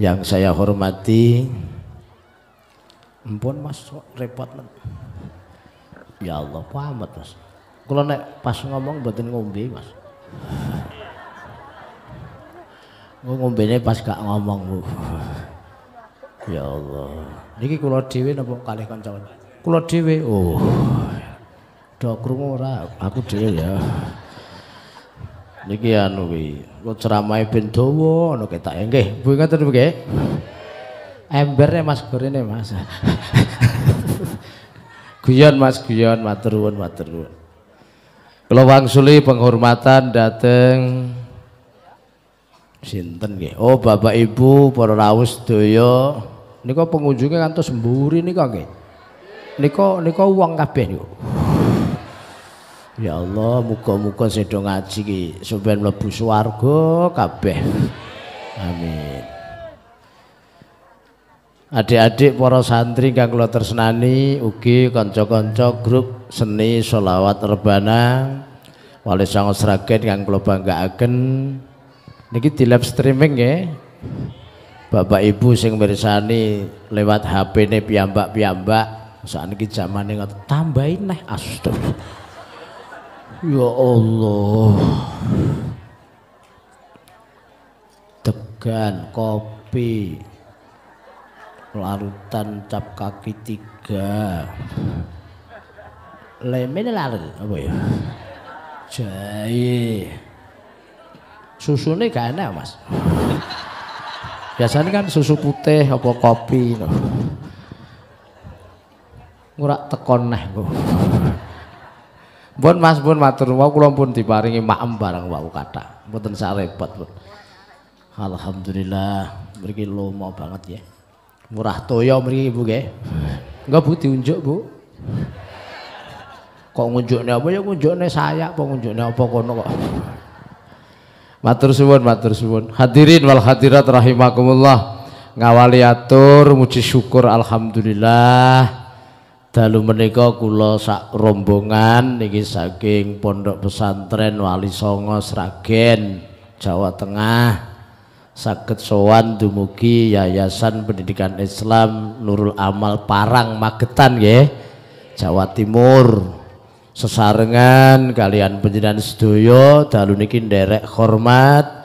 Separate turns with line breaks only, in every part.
yang saya hormati Empun mas repot Ya Allah pamat mas Kalau nek pas ngomong buatin ngombe mas Gue ngombe ini pas gak ngomong bu Ya Allah Niki kula dhewe napa kalih kanca Kula dhewe oh Do krungu ora aku dhewe ya Niki anu kuwi, kok ceramahe ben dawa ana ya, Buka nggih. Bu ngoten nggih. Embere ya, Mas Gorene ya, Mas. guyon Mas guyon matur nuwun matur nuwun. Kula wangsuli penghormatan dateng sinten nggih. Oh Bapak Ibu para raos sedaya nika pengunjunge ngantos mburi nika nggih. Niko niko uang kabeh niku. Ya Allah, muka-muka sedo ngaji ki sampeyan mlebu swarga kabeh. Amin. Adik-adik para santri kang kula tersenani, ugi kanca-kanca grup seni selawat rebana Wali Songo Sragen kang kula banggaaken. Niki di live streaming ya. Bapak Ibu sing mirsani lewat HP-ne piyambak-piyambak. Saat ini zamannya tambahin lah astagfirullah. Ya Allah. Degan kopi. Larutan cap kaki tiga. Lemen lari. apa ya? susu Susune gak enak, Mas. Biasanya kan susu putih apa kopi Ngurak tekon neh kok. Pun Mas pun matur wau kulo pun diparingi maem barang wau kata, Mboten saya repot Alhamdulillah mriki mau banget ya. Murah toyo mriki Ibu nggih. Enggak Bu diunjuk Bu. Kok ngunjukne apa ya ngunjukne saya apa ngunjukne apa kono kok. Matur suwun matur suwun. Hadirin wal hadirat rahimakumullah. Ngawali atur muji syukur alhamdulillah. Dalu menika kula sak rombongan niki saking Pondok Pesantren Wali Songo Sragen, Jawa Tengah. Saged sowan dumugi Yayasan Pendidikan Islam Nurul Amal Parang Magetan nggih, Jawa Timur. Sesarengan kalian penjenengan sedaya dalu niki nderek hormat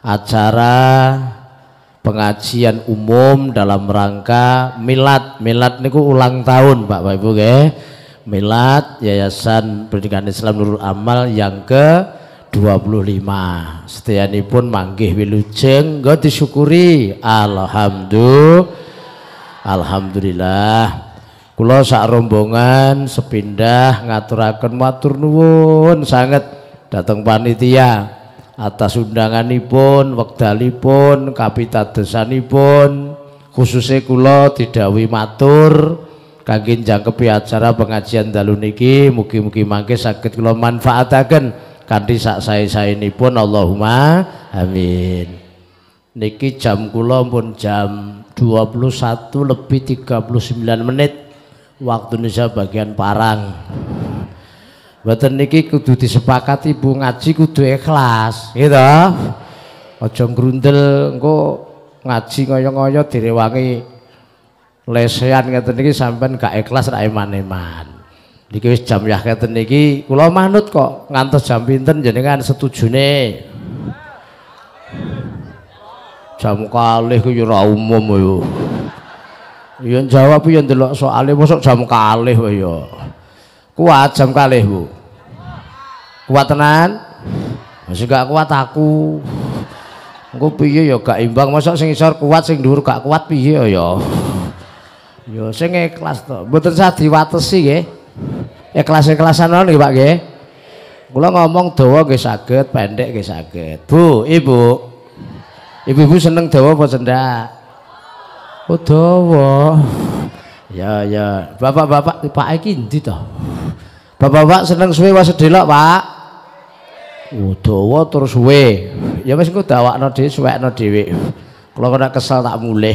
acara pengajian umum dalam rangka milad. Milad niku ulang tahun Pak Bapak Ibu ke Milad Yayasan Pendidikan Islam Nurul Amal yang ke 25. pun manggih wilujeng nggih disyukuri. Alhamdulillah. Alhamdulillah. kulo sak rombongan sepindah ngaturakan matur nuwun sangat datang panitia atas undanganipun, wekdalipun, kapitadesanipun khususnya kula didawi matur kangge jangkepi acara pengajian dalu niki mugi-mugi mangke sakit kula manfaataken kanthi sak sae pun Allahumma amin. Niki jam kula pun jam 21 lebih 39 menit waktu Indonesia bagian Parang. Mboten niki kudu disepakati Bu ngaji kudu ikhlas, gitu. Aja grundel engko ngaji ngoyo-ngoyo direwangi lesean ngeten niki sampean gak ikhlas ra eman-eman. Niki wis jam yah ngeten niki kula manut kok ngantos jam pinten jenengan setujune. Jam kalih kuwi ora umum yo. Yen jawab yo ndelok soalé mosok jam kalih wae yo kuat jam kalih bu kuat tenan masih gak kuat aku aku piye ya gak imbang masa sing isor kuat sing dhuwur gak kuat piye ya ya ya sing ikhlas to mboten sah diwatesi nggih ikhlas-ikhlasan nggih Pak nggih kula ngomong dawa nggih saged pendek nggih saged Bu Ibu Ibu-ibu seneng dawa apa cendak Oh dawa ya ya bapak-bapak Pak iki endi to Bapak-bapak seneng suwe wae sedelok, Pak. Udawa oh, terus suwe. Ya wis engko dawakno dhewe, suwekno dhewe. Kula kena kesel tak mulih.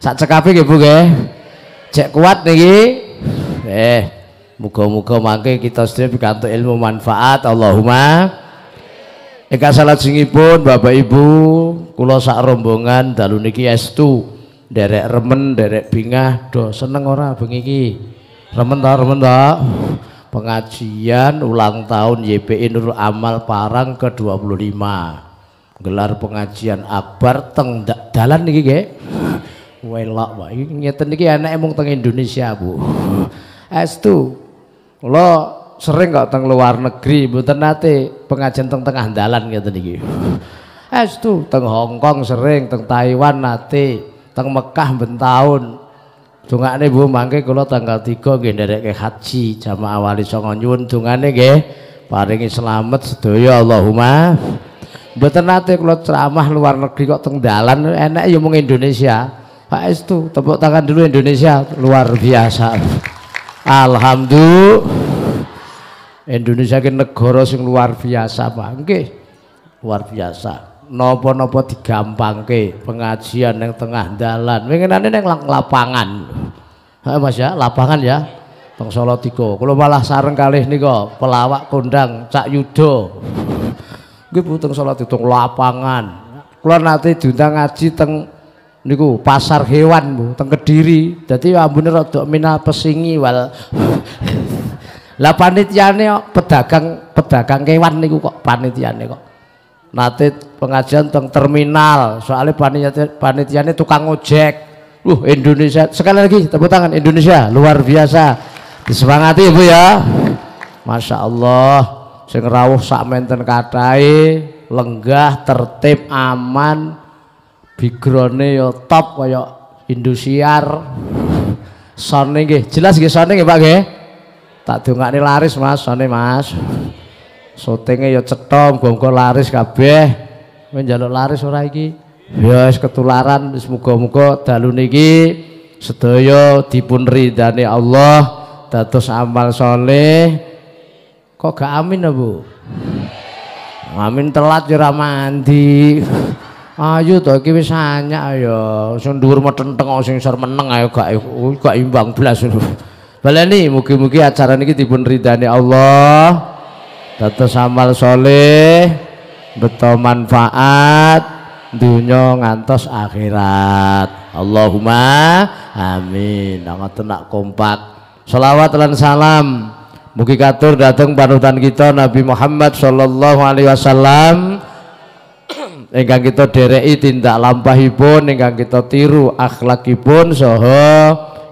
Sak cekape nggih Bu nggih. Cek kuat niki. Eh, muga-muga mangke kita sedaya pikantuk ilmu manfaat. Allahumma Eka salat pun Bapak Ibu, Kulo sak rombongan dalu niki estu derek remen, derek bingah, do seneng ora bengi iki. Remen ta, remen ta pengajian ulang tahun YPI Nurul Amal Parang ke-25 gelar pengajian abar teng dalan niki gue, welok Pak ngeten niki anake mung teng Indonesia Bu estu lo sering kok teng luar negeri bu, nate pengajian teng tengah dalan ngeten niki estu teng Hong Kong sering teng Taiwan nate teng Mekah ben taun Dungane Bu mangke kalau tanggal 3 nggih nderekke haji jamaah wali songo nyuwun dungane nggih paringi selamat sedaya Allahumma. Mboten nate kula ceramah luar negeri kok teng dalan enek ya mung Indonesia. Pak Estu tepuk tangan dulu Indonesia luar biasa. Alhamdulillah. Indonesia ki negara sing luar biasa, Pak. Luar biasa nopo-nopo digampang ke pengajian yang tengah jalan. dalan yang lang lapangan Hai Mas ya lapangan ya teng Tiko Kalau malah sarang kali nih kok pelawak kondang Cak Yudo gue butuh Solo Salatiga lapangan Kalau nanti diundang ngaji teng niku pasar hewan Bu teng Kediri ya bener rada mina pesingi wal lah panitiane pedagang pedagang hewan niku kok panitiane kok nanti pengajian tentang terminal soalnya panitia panitianya tukang ojek uh Indonesia sekali lagi tepuk tangan Indonesia luar biasa disemangati ibu ya Masya Allah sing rawuh sak menten katai lenggah tertib aman bigrone yo ya top koyo industriar, sone nggih jelas nggih sone nggih Pak nggih tak dongakne laris Mas sone Mas syutinge yo ya cetom, muga laris kabeh njaluk laris ora iki? Ya ketularan semoga muga-muga dalu niki sedaya dipun ridani Allah dados amal soleh kok gak amin ya, Bu? Amin telat ya ora mandi. Ayo to iki wis anyak ya. Sing dhuwur metenteng sing sor meneng ayo gak gak imbang blas. Baleni mugi-mugi acara niki dipun ridani Allah. Dados amal soleh beto manfaat dunia ngantos akhirat Allahumma amin nama tenak kompak selawat dan salam mugi katur dateng panutan kita Nabi Muhammad sallallahu alaihi wasallam kita derei tindak lampahipun enggak kita tiru akhlakipun Soho,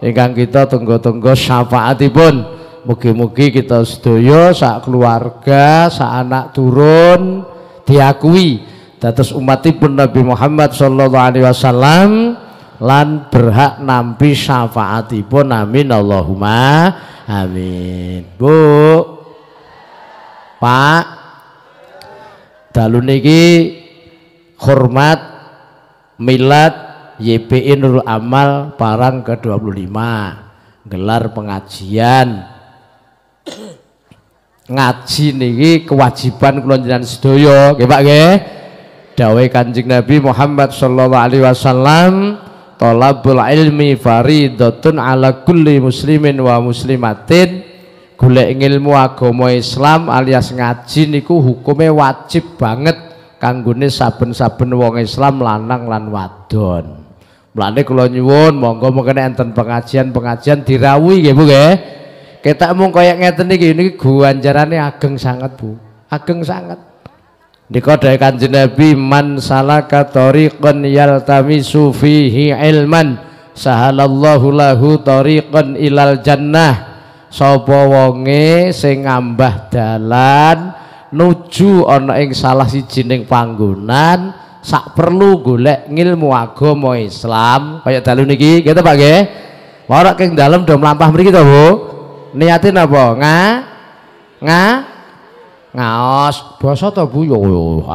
enggak kita tunggu-tunggu syafaatipun mugi-mugi kita setuju saat keluarga saat anak turun diakui dados umatipun Nabi Muhammad sallallahu alaihi wasallam lan berhak nampi syafaatipun amin Allahumma amin Bu Pak dalu niki hormat milad YPI Nurul Amal parang ke-25 gelar pengajian ngaji niki kewajiban kula jenengan sedaya nggih Pak nggih dawuh Kanjeng Nabi Muhammad sallallahu alaihi wasallam talabul ilmi faridatun ala kulli muslimin wa muslimatin golek ilmu agama Islam alias ngaji niku hukumnya wajib banget kanggone saben-saben wong Islam lanang lan wadon Mulane kula nyuwun monggo mengkene enten pengajian-pengajian dirawuhi nggih Bu nggih kita mung kayak ngeten nih, ini guanjarannya ageng sangat Bu. Ageng sangat. Dikodekan dari Kanjeng Nabi man salaka tariqan yaltamisu fihi ilman sahalallahu lahu tariqan ilal jannah. Sapa wonge sing ngambah dalan nuju ana ing salah sijining panggonan sak perlu golek ngilmu agama Islam kaya dalu niki gitu Pak nggih. Ora keng dalem do mlampah mriki to Bu niatin apa nga nga ngaos basa to Bu ya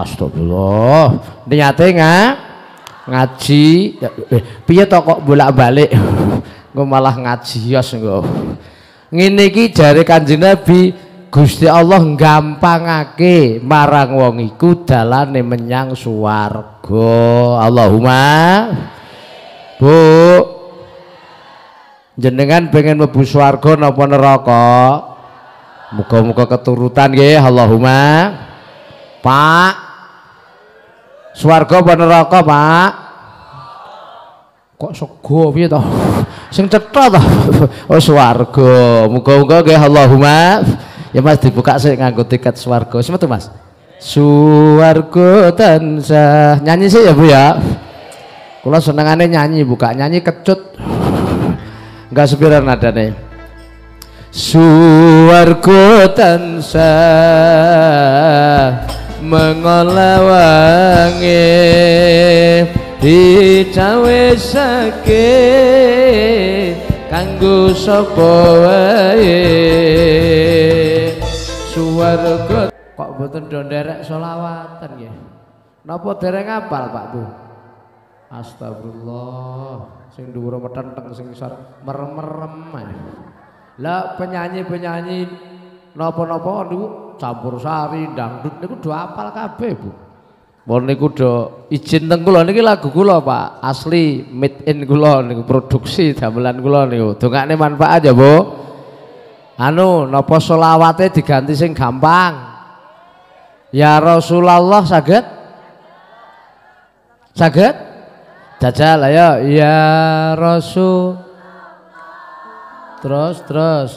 astagfirullah niatin nga ngaji eh, piye to kok bolak-balik gue malah ngaji yos gue ngini ki jari Kanjeng Nabi Gusti Allah gampangake marang wong iku dalane menyang suwargo Allahumma Bu jenengan pengen mlebu swarga nopo neraka muga-muga keturutan nggih Allahumma Pak swarga apa neraka Pak kok sego piye to sing cetha to oh swarga muga-muga nggih Allahumma ya Mas dibuka sik nganggo tiket swarga semetu Mas suwargo tansah nyanyi sih ya Bu ya kula senengane nyanyi buka nyanyi kecut Enggak sepira nadane. Suwargo tansah mengolawangi dicawisake kanggo sapa wae suwarga kok boten do nderek selawatan nggih napa dereng apal Pak Bu Astagfirullah. Sing dhuwur metenteng sing sar merem-merem. Lah penyanyi-penyanyi napa-napa niku campur sari, dangdut niku do apal kabeh, Bu. Mun niku do izin teng kula niki lagu kula, Pak. Asli made in kula niku produksi damelan kula niku. Dongakne manfaat ya, Bu. Anu napa selawate diganti sing gampang. Ya Rasulullah saged? Saged? Jajal ayo ya Rasul Terus terus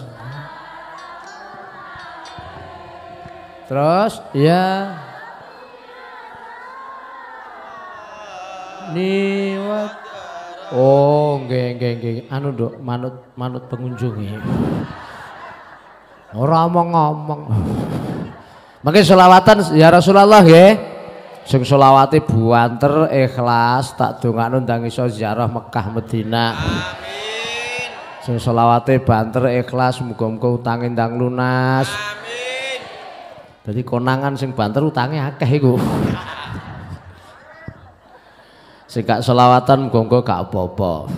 Terus ya niwat Oh nggih nggih nggih anu Dok manut manut pengunjung ya. Ora omong-omong. Mangke selawatan ya Rasulullah nggih. Sing selawate buanter ikhlas tak dongakno ndang iso ziarah Mekah Madinah. Amin. Sing selawate banter ikhlas muga-muga utange ndang lunas. Amin. Dadi konangan sing banter utangnya akeh iku. sing gak selawatan muga-muga gak apa-apa.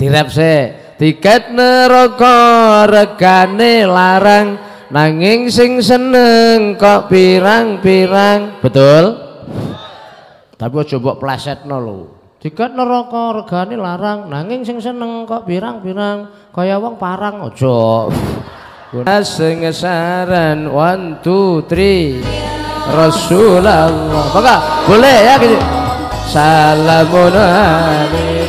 Direp sik, tiket neraka regane larang nanging sing seneng kok pirang-pirang. Betul? Tapi aja mbok plesetno lho. Diket neraka regane larang, nanging sing seneng kok pirang-pirang kaya wong parang aja. Sing saran 1 2 3 Rasulullah. Maka boleh ya gitu. Salamun alaikum.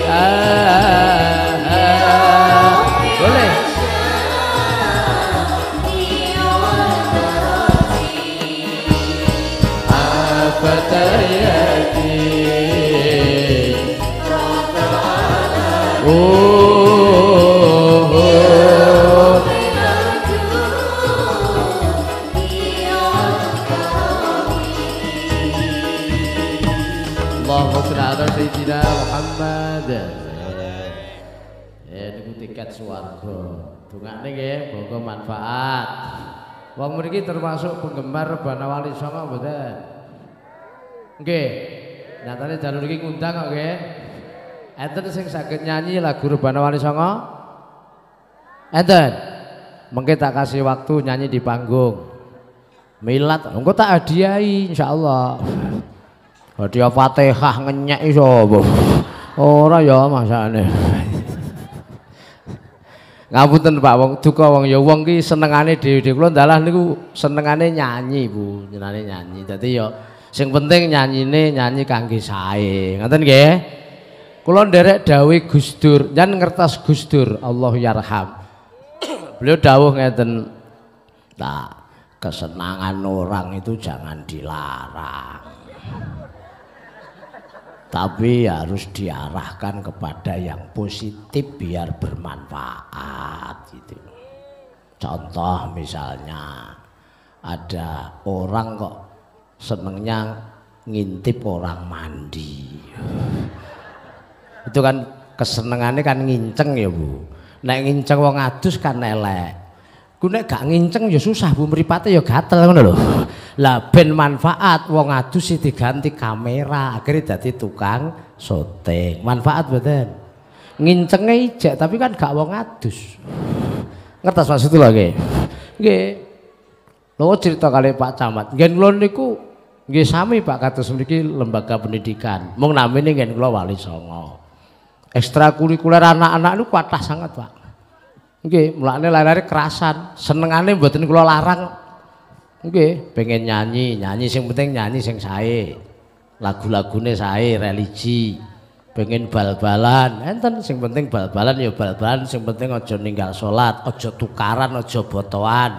Eh, Wong mriki termasuk penggemar Rebana Wali Songo mboten? Nggih. Nyatane jalur iki ngundang oke? Enten sing sakit nyanyi lagu Rebana Wali Songo? Enten. Mungkin tak kasih waktu nyanyi di panggung. Milat, engko tak hadiahi insyaallah. Hadiah Fatihah ngenyek sapa? Ora ya masane. Ngapunten Pak wong duka wong ya wong ki senengane dhewe-dhewe kula dalah niku senengane nyanyi Bu, jenenge nyanyi. Dadi ya sing penting nyanyine nyanyi kangge sae. Ngoten nggih? Kula nderek dawuh Gus Dur, njan ngertos Gus Dur, Allah yarham. Beliau dawuh ngeten. tak kesenangan orang itu jangan dilarang. Tapi harus diarahkan kepada yang positif biar bermanfaat gitu. Contoh misalnya ada orang kok senengnya ngintip orang mandi itu kan kesenengannya kan nginceng ya bu naik nginceng wong adus kan elek ku naik gak nginceng ya susah bu meripatnya ya gatel kan lho lah ben manfaat wong adus sih diganti kamera akhirnya jadi tukang syuting manfaat betul ngincengnya ijek tapi kan gak wong
adus
ngertas maksud itu lagi Oke, lo cerita kali Pak Camat gen lo niku nggih sami Pak Kata sendiri lembaga pendidikan mau ini gen lo Wali Songo ekstrakurikuler anak-anak itu kuatah sangat pak Oke, mulane lari lari kerasan, buat buatin kula larang. Oke, pengen nyanyi, nyanyi sing penting nyanyi sing saya, Lagu-lagune saya religi. Pengen bal-balan, enten sing penting bal-balan ya bal-balan, sing penting aja ninggal sholat, aja tukaran, aja botoan.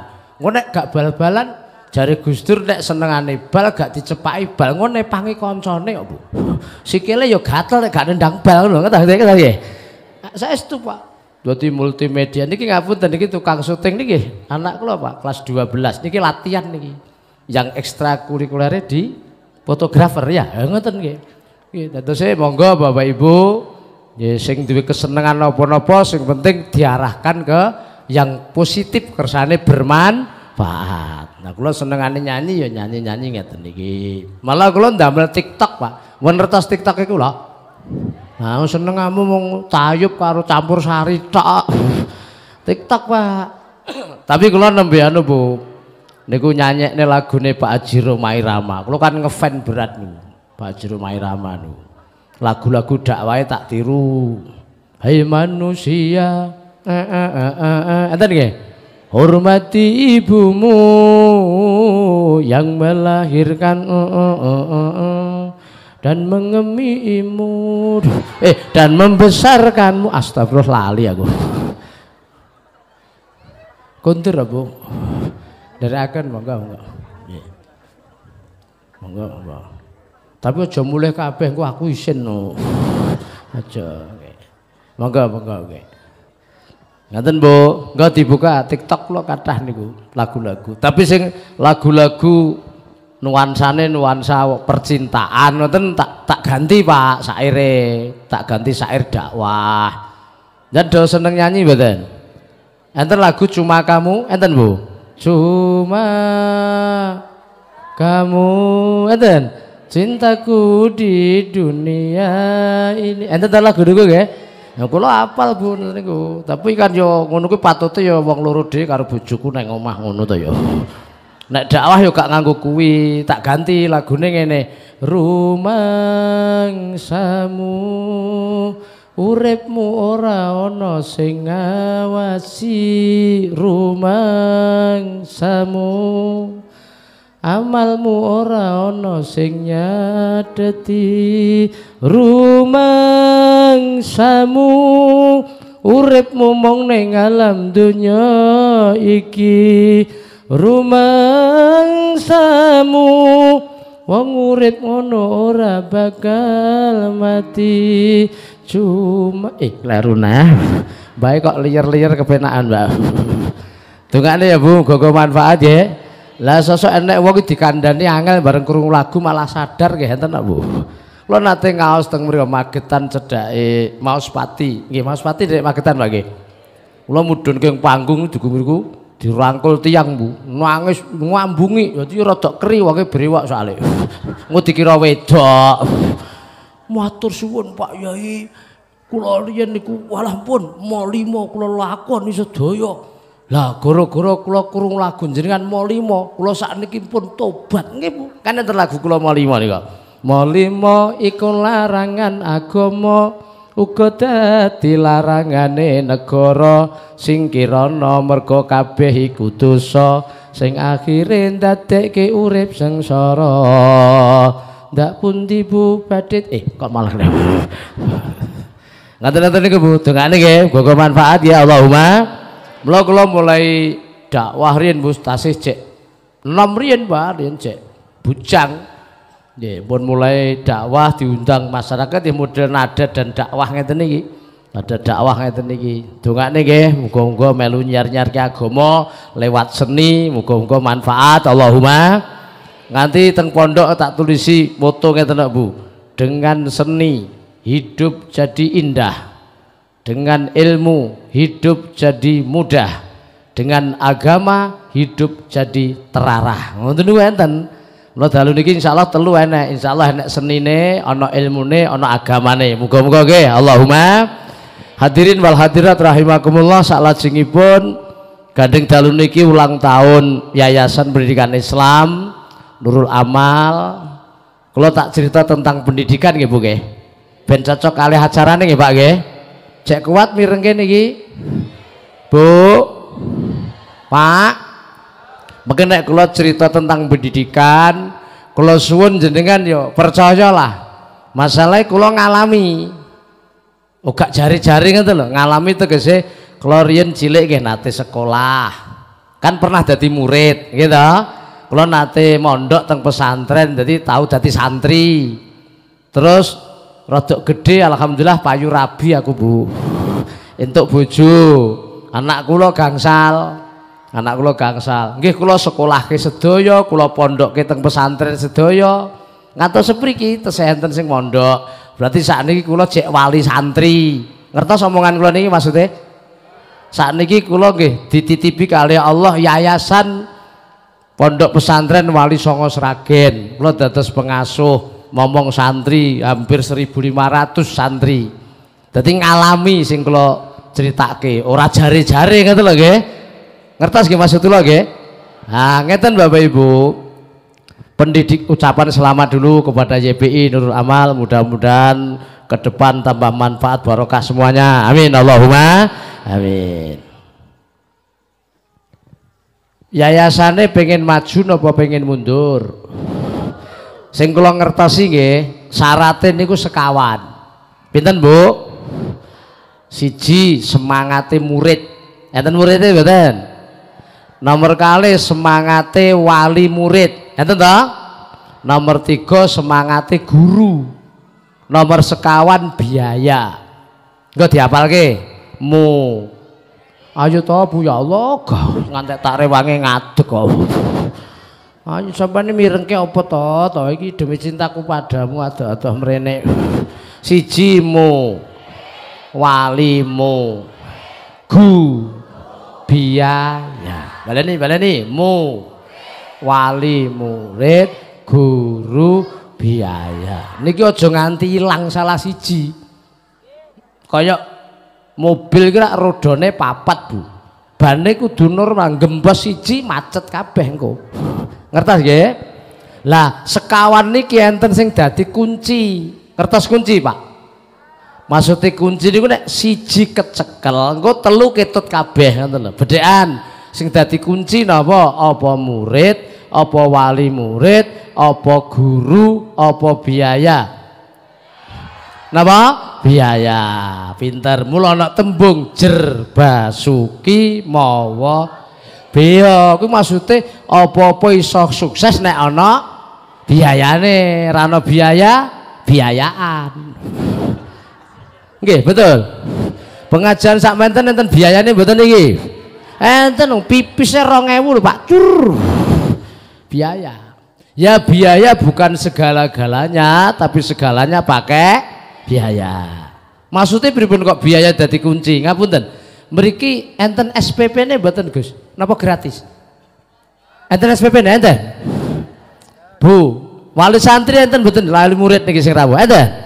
Engko gak bal-balan Jari Gustur nek senengane bal gak dicepaki bal ngone pangi koncone kok Bu. Sikile ya gatel nek gak nendang bal ngono tahu ya, saya Saestu Pak. Dadi multimedia niki ngapunten niki tukang syuting niki anak lo Pak kelas 12 niki latihan niki. Yang ekstra kurikuler di fotografer ya ngoten nggih. Nggih dados e monggo Bapak Ibu ya sing duwe kesenengan apa-apa sing penting diarahkan ke yang positif kersane berman manfaat. Nah, kula senengane nyanyi ya nyanyi-nyanyi ngeten niki. Malah kula ndamel TikTok, Pak. Mun retas TikTok iku lho. Nah, seneng kamu mau tayub karo campur sari tok. TikTok, Pak. Tapi kula nembe anu, Bu. Niku nyanyekne lagune Pak Haji Rama. Kula kan ngefan berat niku. Pak Haji Rama niku. Lagu-lagu dakwae tak tiru. Hai hey manusia, eh, eh eh eh eh, enten nggih? Hormati ibumu yang melahirkan eh, eh, eh, dan mengemimu eh dan membesarkanmu astagfirullah lali aku ya, kontur aku dari akan monggo monggo monggo monggo tapi aja mulai kabeh aku isin no aja monggo monggo nggih Ngaten Bu, enggak dibuka TikTok lo kathah niku lagu-lagu. Tapi sing lagu-lagu nuansane nuansa percintaan ngoten tak tak ganti Pak saire, tak ganti sair dakwah. Dan do seneng nyanyi mboten? Enten lagu cuma kamu, enten Bu. Cuma kamu, enten cintaku di dunia ini. Enten lagu dulu nggih? Ya kula apal Bu niku. Tapi kan yo ngono kuwi patute yo wong loro dhewe karo bojoku nang omah ngono to yo. Nek dakwah yo gak nganggo kuwi, tak ganti lagune ngene. Rumangsamu uripmu ora ana sing ngawasi rumangsamu amalmu ora ono sing nyadeti rumangsamu uripmu mung ning alam dunya iki rumangsamu wong urip ngono ora bakal mati cuma eh kleruna baik kok liar-liar kepenaan mbak Tunggu ya bu, gogo manfaat ya. Lah sosok enek wong dikandani angel bareng krungu lagu malah sadar nggih enten Bu. lo nate ngaos teng mriku Magetan cedhake Maus Pati. Nggih Maus Pati Magetan Pak nggih. Kula mudhunke panggung dugu mriku dirangkul tiang Bu. Nangis ngambungi dadi ya, ya rada keri wonge brewak soale. Engko dikira wedok. Matur suwun Pak Yai. Kula riyen niku walah pun mau lima kula lakoni sedaya. Lah goro-goro kula kurung lagu jenengan Molimo, kula sakniki pun tobat nggih. Kan enten lagu kula Molimo nika. Molimo iku larangan agama uga dadi larangane negara sing kirana merga kabeh iku dosa sing akhire ndadekke urip sengsara. Ndak pun dibu Badit eh kok malah Ngaten-ngaten niku Bu, dongane nggih, muga manfaat ya Allahumma. Mula kula mulai dakwah riyen Bu tasih cek nom riyen Pak riyen cek bujang. Nggih, pun mulai dakwah diundang masyarakat di model nada dan dakwah ngeten iki. Ada dakwah ngeten iki. Dongane nggih, muga-muga melu nyar-nyarke agama lewat seni, muga-muga manfaat Allahumma. Nganti teng pondok tak tulisi foto ngeten Bu. Dengan seni hidup jadi indah. Dengan ilmu hidup jadi mudah. Dengan agama hidup jadi terarah. Ngoten niku enten. Allah dalu niki insyaallah telu enek. Insyaallah enek senine, ana ilmune, ana agamane. Muga-muga nggih. Allahumma Hadirin wal hadirat rahimakumullah salajengipun Gading dalu niki ulang tahun Yayasan Pendidikan Islam Nurul Amal. Kalau tak cerita tentang pendidikan nggih Bu nggih. Ben cocok kali acarane nggih Pak nggih. Cek kuat mireng kene iki. Bu. Pak. Mungkin nek kula cerita tentang pendidikan, kula suwun jenengan yo percayalah. Masalahnya kula ngalami. Uga jari-jari ngoten lho, ngalami tegese kula riyen cilik nggih nate sekolah. Kan pernah jadi murid, gitu. Kula nate mondok teng pesantren, jadi tahu jadi santri. Terus rodok gede alhamdulillah payu rabi aku bu untuk bojo anak kula gangsal anak kula gangsal nggih sekolah ke Sedoyo, kula pondok teng pesantren sedaya ngantos sepriki tesih enten sing mondok berarti sakniki kulo jek wali santri ngerti omongan kula maksudnya? Saat niki kulo nggih dititipi kali Allah yayasan pondok pesantren wali songo seragen kula dados pengasuh ngomong santri hampir 1500 santri jadi ngalami sing cerita ke ora jari-jari gitu loh nggih ngerti nggih maksud loh nggih nah ngeten Bapak Ibu pendidik ucapan selamat dulu kepada YBI Nurul Amal mudah-mudahan ke depan tambah manfaat barokah semuanya amin Allahumma amin yayasannya pengen maju nopo pengen mundur sing kula ngertosi nggih syaratnya niku sekawan pinten Bu siji semangate murid enten muridnya mboten nomor kali semangate wali murid enten to nomor tiga semangate guru nomor sekawan biaya Engko diapalke? ke mu ayo to bu ya Allah nganti ngantek tak wangi ngadeg kok Ayo ah, sampane ke apa to? To iki demi cintaku padamu adoh-adoh mrene. wali Walimu. Gu. Biaya. Baleni, baleni. Mu. Wali murid guru biaya. Niki aja nganti ilang salah siji. koyok mobil kira rodone papat, Bu. Bane kudu nur manggembos siji macet kabeh engko ngertas ya, lah sekawan niki enten sing dadi kunci kertas kunci Pak maksudnya kunci niku nek siji kecekel engko telu ketut kabeh ngoten lho bedhekan sing dadi kunci napa apa murid apa wali murid apa guru apa biaya napa biaya pinter mula ana tembung jer basuki mawa beo iya, kuwi maksudnya apa-apa iso sukses nek ana biayane ra ana biaya biayaan nggih betul pengajian sak menten enten biayane mboten iki enten pipisnya 2000 lho Pak cur biaya ya biaya bukan segala-galanya tapi segalanya pakai biaya maksudnya pripun kok biaya jadi kunci ngapunten mriki enten SPP-ne mboten Gus Napa gratis? Enten SPP ndak enten? Bu, wali santri enten betul, wali murid niki sing rawuh. Enten?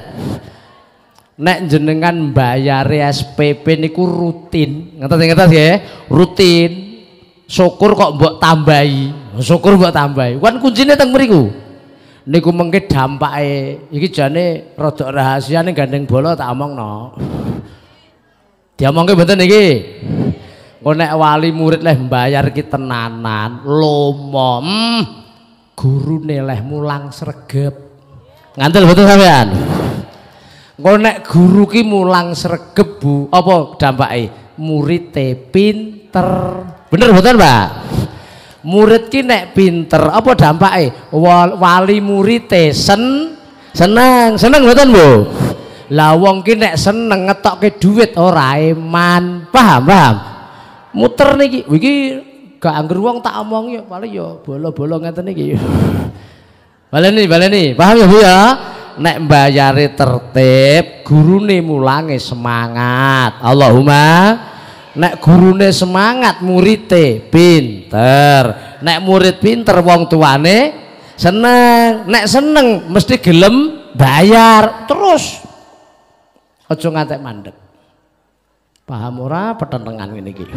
Nek jenengan bayar SPP niku rutin. Ngerti-ngerti ya? Rutin. Syukur kok mbok tambahi. Syukur mbok tambahi. Kan kuncinya teng mriku. niku mengke dampake iki jane rada nih gandeng bola tak mau Diomongke betul nih? Engko oh, nek wali murid leh membayar ki tenanan, lomo. Hmm. nileh mulang sregep. Ngantel betul sampean? Kau nek guru ki mulang sregep, Bu, apa Murid te pinter. Bener betul Pak? Murid ki nek pinter, apa eh Wali murid te sen seneng, seneng betul Bu? Lah wong ki nek seneng ngetok ke duit orang, iman Paham, paham? muter niki iki gak angger wong tak omong ya paling ya bola-bola ngeten iki baleni baleni paham ya Bu ya nek mbayare tertib gurune mulange semangat Allahumma nek gurune semangat murite pinter nek murid pinter wong tuane seneng nek seneng mesti gelem bayar terus aja ngantek mandek Paham ora petentengan ini gitu,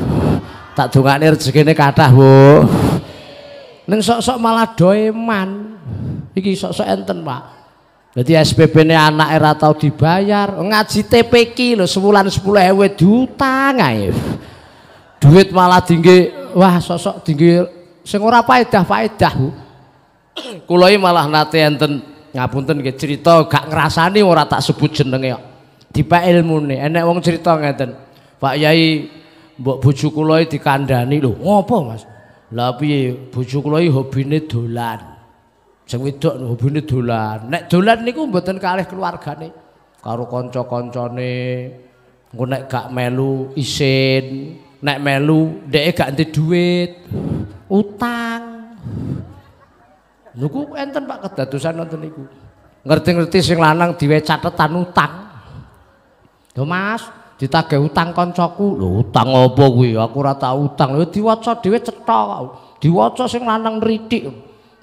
Tak rezeki ini kata Bu. neng sok-sok malah doeman. Iki sok-sok enten, Pak. Jadi SPP ini anak era tau dibayar, ngaji TPK lo sebulan sepuluh ewe juta ngai, duit malah tinggi, wah sok sok tinggi, sing ora faedah faedah bu, kuloi malah nate enten ngapunten ke cerita gak ngerasani ora tak sebut jenenge, tipe ilmu nih, enek wong cerita ngeten, Pak Yai mbok bojo di kandani lho. Ngopo, Mas? Lah piye bojo kula hobine dolan. Sing wedok hobine dolan. Nek dolan niku mboten kalih keluargane. Karo kanca-kancane. Engko nek gak melu isin, nek melu dhek gak anti duit. Utang. Niku enten Pak kedadosan wonten niku. Ngerti-ngerti sing lanang diwe catetan utang. Lho Mas, ditagih utang kancaku lho utang apa kuwi aku ora tau utang lho diwaca dhewe cetha diwaca sing lanang nritik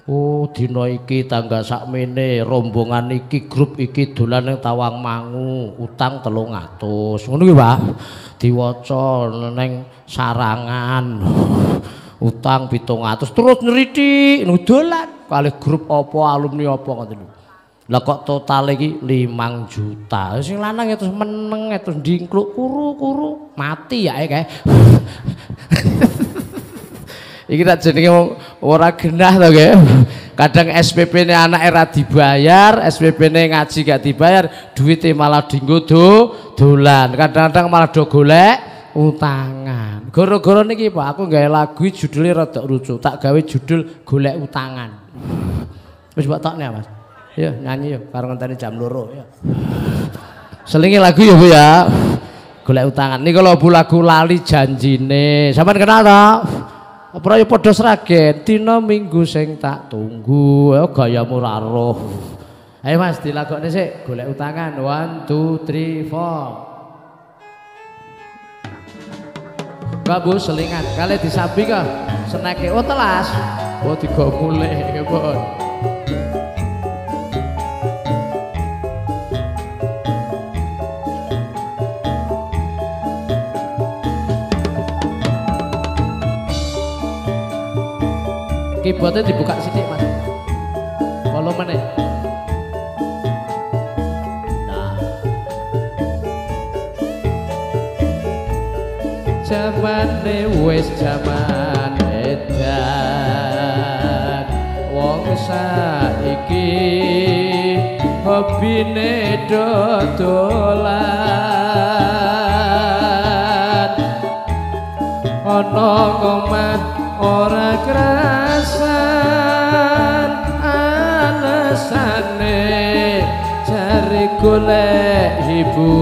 oh dina iki tangga sakmene rombongan iki grup iki dolan ning Tawang Mangu utang 300 ngono kuwi Pak diwaca ning sarangan utang 700 terus nritik dolan kalih grup apa alumni apa ngoten lah kok total iki 5 juta. Sing lanang ya, terus meneng ya, terus ndingkluk kuru-kuru mati ya, ya kae. iki tak jenenge ora genah to nggih. Kadang SPP-ne anake ora dibayar, SPP-ne ngaji gak dibayar, duitnya malah dienggo do dolan. Kadang-kadang malah do golek utangan. goro goro niki Pak, aku gawe lagu judulnya rada lucu, tak gawe judul golek utangan. Wis mbok tokne, Mas. Ya nyanyi yuk, ya, karo ngenteni jam loro ya. Selingi lagu ya Bu ya. Golek utangan. Niki lho Bu lagu lali janjine. Sampeyan kenal ta? Apa ya padha sragen, dina minggu sing tak tunggu. Ya gayamu ra roh. Ayo Mas dilagokne sik golek utangan. 1 2 3 4. Mbak selingan kali di sapi kah? Senake, oh telas, oh tiga mulai, kebon. keyboardnya dibuka sedikit mas volume nih nah zaman wis zaman edan wong saiki hobine dodolan
ono komat ora kerasan
alasane cari golek ibu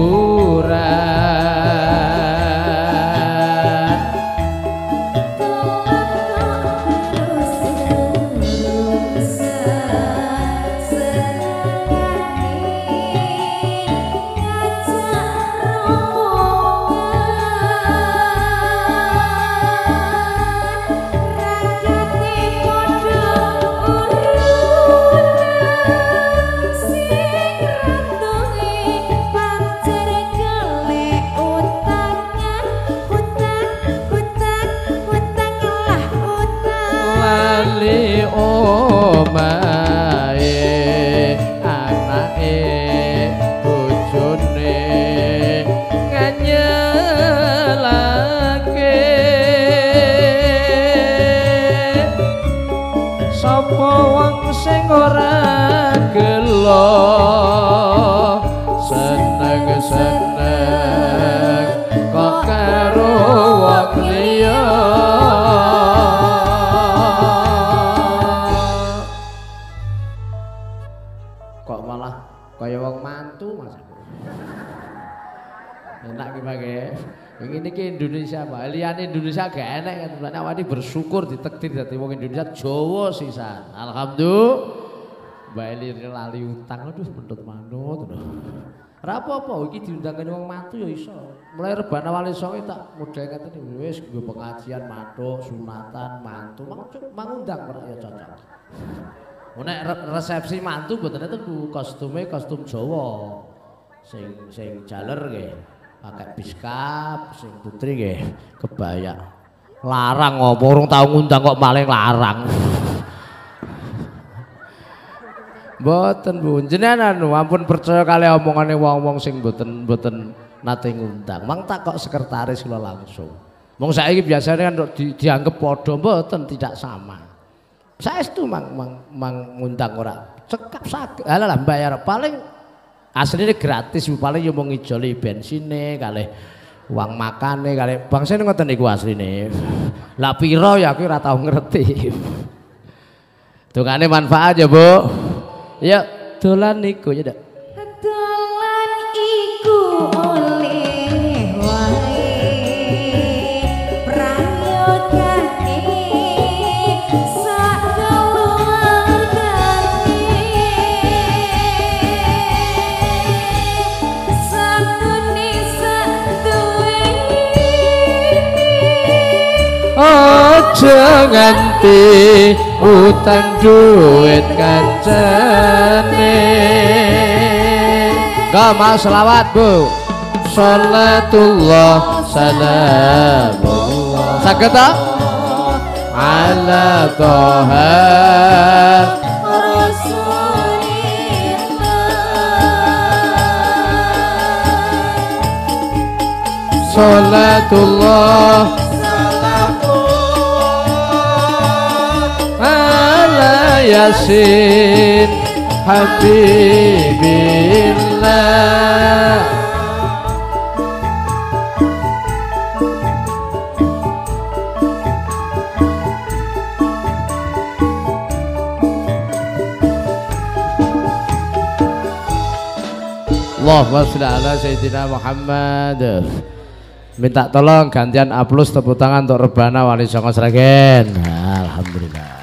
sapa wong sing ora gelem Indonesia gak enak kan awak ini bersyukur ditektir dari wong Indonesia Jawa sisan. Alhamdulillah. Bali lali utang aduh mentut manut. tuh, Rapa apa iki diundangkan wong matu ya iso. Mulai reban awal esuk tak model ngeten wis gue pengajian matu sunatan, mantu, mangundang ya cocok. Mulai resepsi mantu mboten itu kostume kostum Jawa. Sing sing jaler nggih pakai biskap sing putri nggih kebaya larang ngopo urung tau ngundang kok maling larang Boten Bu, jenengan anu ampun percaya kali omongane wong-wong sing boten boten nate ngundang. Mang tak kok sekretaris kula langsung. Mong saiki biasanya kan di, dianggap padha mboten tidak sama. saya itu mang mang, mang ngundang ora cekap sak. Alah bayar paling Aslinya gratis paling yo mau ijoli bensinnya, kali uang makane kalih bangsa ngoten niku aslinya, Lah pira ya aku ora tau ngerti. Tukane manfaat ya, Bu. Ya dolan niku ya,
Dolan iku. aja
nganti utang duit kancane Gak mau selawat bu Salatullah salamullah Sakata Ala toha Rasulillah
Salatullah yasin habibillah
Allahumma sholli ala sayyidina Muhammad. Minta tolong gantian aplus tepuk tangan untuk Rebana Wali Songo Sragen. Alhamdulillah.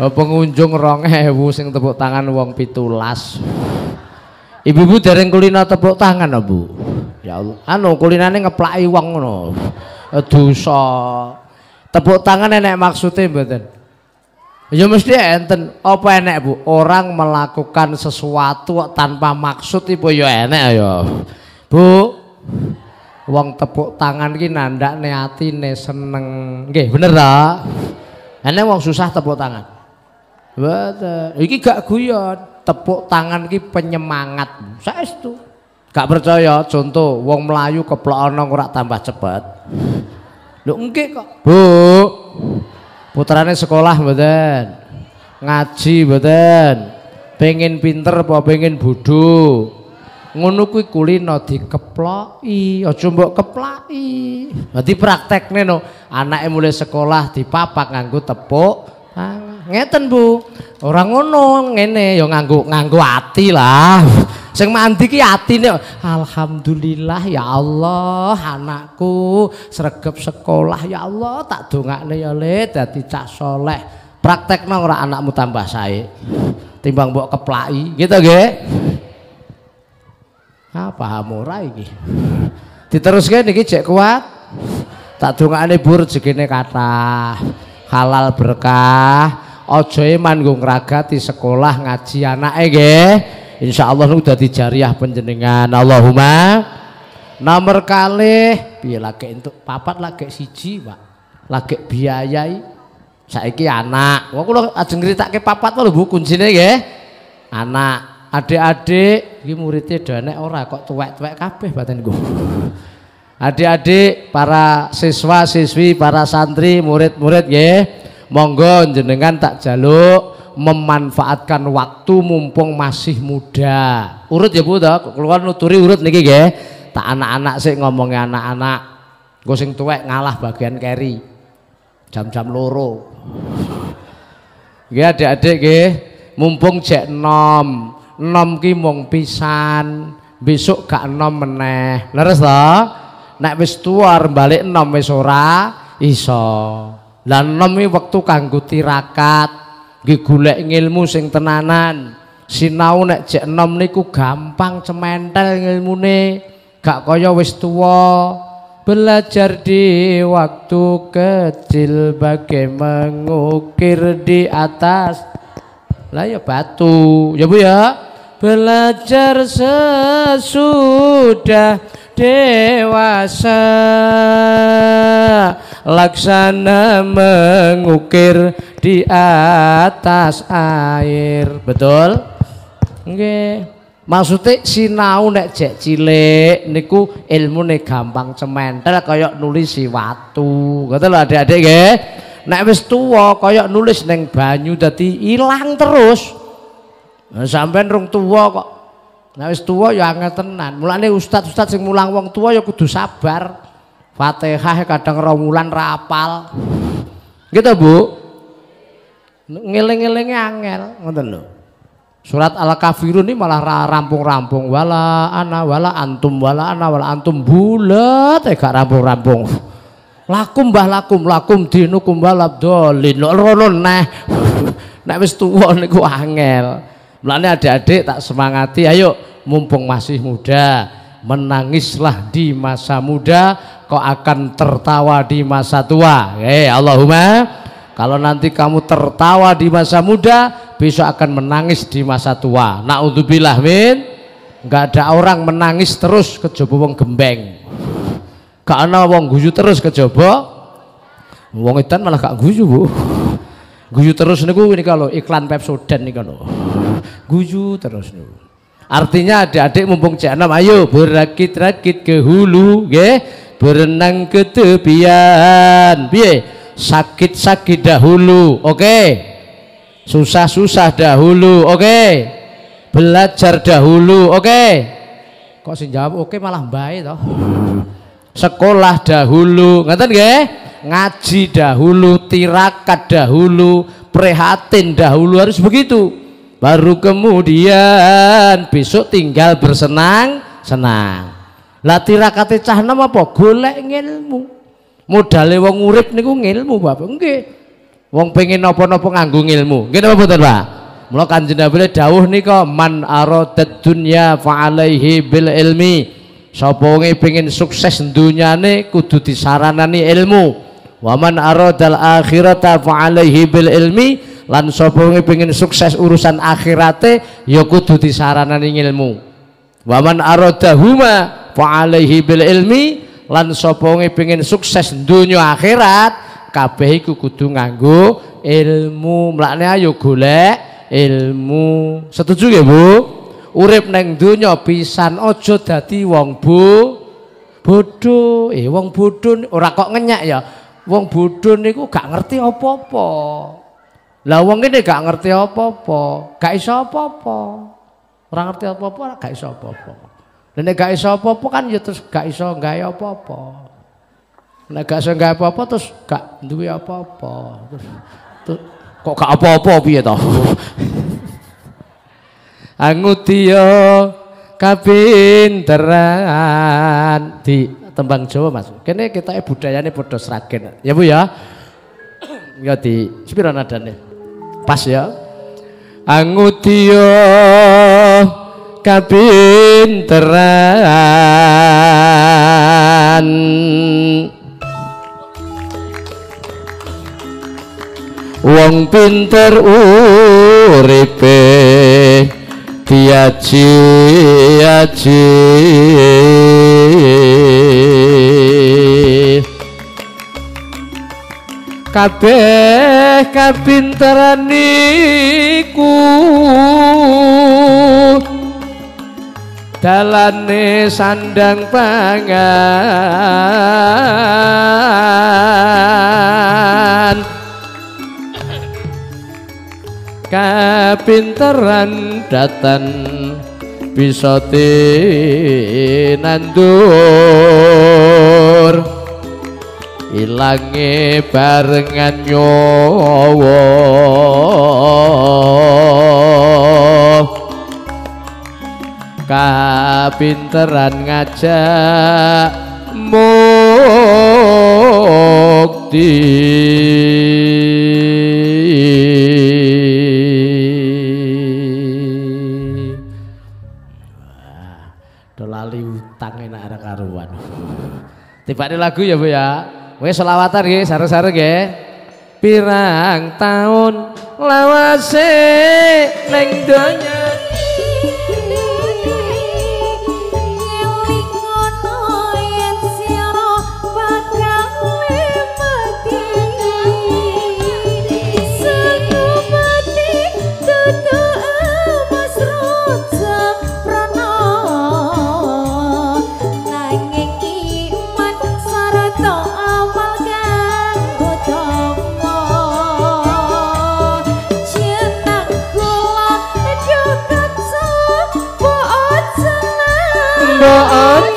Eh, pengunjung rong ewu sing tepuk tangan wong pitulas ibu-ibu dereng kulina tepuk tangan abu ya Allah anu kulinane ngeplaki wong ngono eh, dosa tepuk tangan enek maksudnya mboten ya mesti enten apa enek bu orang melakukan sesuatu tanpa maksud ibu ya enek ya bu wong tepuk tangan ki nandak ne nih seneng nggih bener ta enek wong susah tepuk tangan Betul. Iki gak guyon, tepuk tangan ki penyemangat. saya itu Gak percaya contoh wong Melayu keplokno ora tambah cepat, lu enggak kok, Bu. Putrane sekolah mboten. Ngaji mboten. Pengen pinter apa pengen budu. Ngono kuwi kulino dikeploki, aja mbok
keplaki.
Dadi praktekne no, anake mulai sekolah di dipapak nganggo tepuk tangan. Ngeten Bu. orang ngono, ngene ya nganggu nganggu hati lah. Sing mandi ki atine alhamdulillah ya Allah anakku sregep sekolah ya Allah tak dongakne ya Le dadi cah soleh. Praktekno ora anakmu tambah sae. Timbang mbok keplaki, gitu ge Apa ah, paham ora iki. Diteruske niki jek kuat. Tak dongakne bur jegene kata Halal berkah. Ojo iman gung ragati sekolah ngaji anak insya insyaallah lu udah dijariah penjenengan Allahumma nomor kali, biar lagi untuk papat lagi siji Pak lagi biayai saiki anak wong aja ajeng critake papat lho Bu kuncine nggih anak adik-adik iki muridnya dhenek ora kok tuwek-tuwek kabeh gue. adik-adik para siswa siswi para santri murid-murid nggih -murid monggo jenengan tak jaluk memanfaatkan waktu mumpung masih muda urut ya bu tak keluar nuturi urut niki nggih tak anak-anak sih ngomongnya anak-anak gue sing tuwek ngalah bagian keri jam-jam loro nggih adik-adik nggih mumpung cek nom nom ki mung pisan besok gak nom meneh leres lah nek wis tuar balik nom wis ora iso lan nomi waktu wektu kanggo tirakat, nggih golek ngilmu sing tenanan. Sinau nek jek enom niku gampang cementel ngilmune, gak kaya wis tuwa. Belajar di waktu kecil bagai mengukir di atas lah ya batu ya bu ya belajar sesudah dewasa laksana mengukir di atas air betul nggih maksudnya sinau nek jek cilik niku nek gampang cementel koyok nulis si watu kata lah adik-adik nggih nek wis tua, kaya nulis neng banyu dadi ilang terus nah, sampean rung tuwa kok nek wis tua ya angel tenan mulane ustad-ustad sing mulang wong tua ya kudu sabar Fatihah kadang romulan rapal. Gitu, Bu. ngiling ngilingnya angel, ngoten lho. Surat Al-Kafirun ini malah rampung-rampung wala ana wala antum wala ana wala antum bulat eh gak rampung-rampung. Lakum bah lakum lakum dinukum walab dolin. Rono neh. Nek wis tuwa niku angel. Mulane adik-adik tak semangati ayo mumpung masih muda menangislah di masa muda, kau akan tertawa di masa tua. Eh, hey, Allahumma, kalau nanti kamu tertawa di masa muda, besok akan menangis di masa tua. Naudzubillah min. Enggak ada orang menangis terus ke wong gembeng. Karena wong guyu terus kejaba. Wong edan malah gak guyu, Bu. Guyu terus niku ini kalau iklan Pepsodent nih kalau Guyu terus niku. Artinya adik-adik mumpung cek enam, ayo berakit-rakit ke hulu, ge, berenang ke tepian, piye, sakit-sakit dahulu, oke, susah-susah dahulu, oke, belajar dahulu, oke, kok sih jawab oke malah baik toh, sekolah dahulu, ngatain ge, ngaji dahulu, tirakat dahulu, prihatin dahulu harus begitu baru kemudian besok tinggal bersenang senang lah tirakate cah nama apa golek ngilmu modale wong urip niku ngilmu Bapak nggih wong pengen napa nopo nganggung ngilmu Gini napa mboten Pak mula kanjeng Nabi dawuh nika man aradat dunya fa alaihi bil ilmi pengin pengen sukses dunyane kudu disaranani ilmu Waman aradal akhirata fa'alaihi bil ilmi lan sapa e pengin sukses urusan akhirate ya kudu disaranani ilmu. Waman aradahuma fa'alaihi bil ilmi lan sapa e pengin sukses dunia akhirat kabeh iku kudu nganggo ilmu. Mlakne ayo golek ilmu. Setuju ya Bu? Urip neng dunyo pisan aja dadi wong bu bodoh. Eh wong bodoh ora kok ngenyak ya wong bodho niku gak ngerti apa-apa. Lah wong ini gak ngerti apa-apa, gak iso apa-apa. Ora ngerti apa-apa, gak iso apa-apa. Lah nek gak iso apa-apa kan ya terus gak iso gawe apa-apa. Nek gak iso gawe apa-apa terus gak duwe apa-apa. Terus, terus kok gak apa-apa piye to? Angudya kabinteran di tembang Jawa Mas. Kene kita eh, budayanya padha Sragen. Ya Bu ya. Ya di sepira nadane. Pas ya. kabin kabinteran Wong pinter uripe diaji-aji kabeh kapinteran niku dalane sandang pangan kapinteran datan bisa tinandur ilangi barengan nyawa kapinteran ngajak
mukti
dolali utang enak karuan tiba lagu ya bu ya Wis selawatan nggih sareng-sareng nggih. Pirang tahun lawase ning donya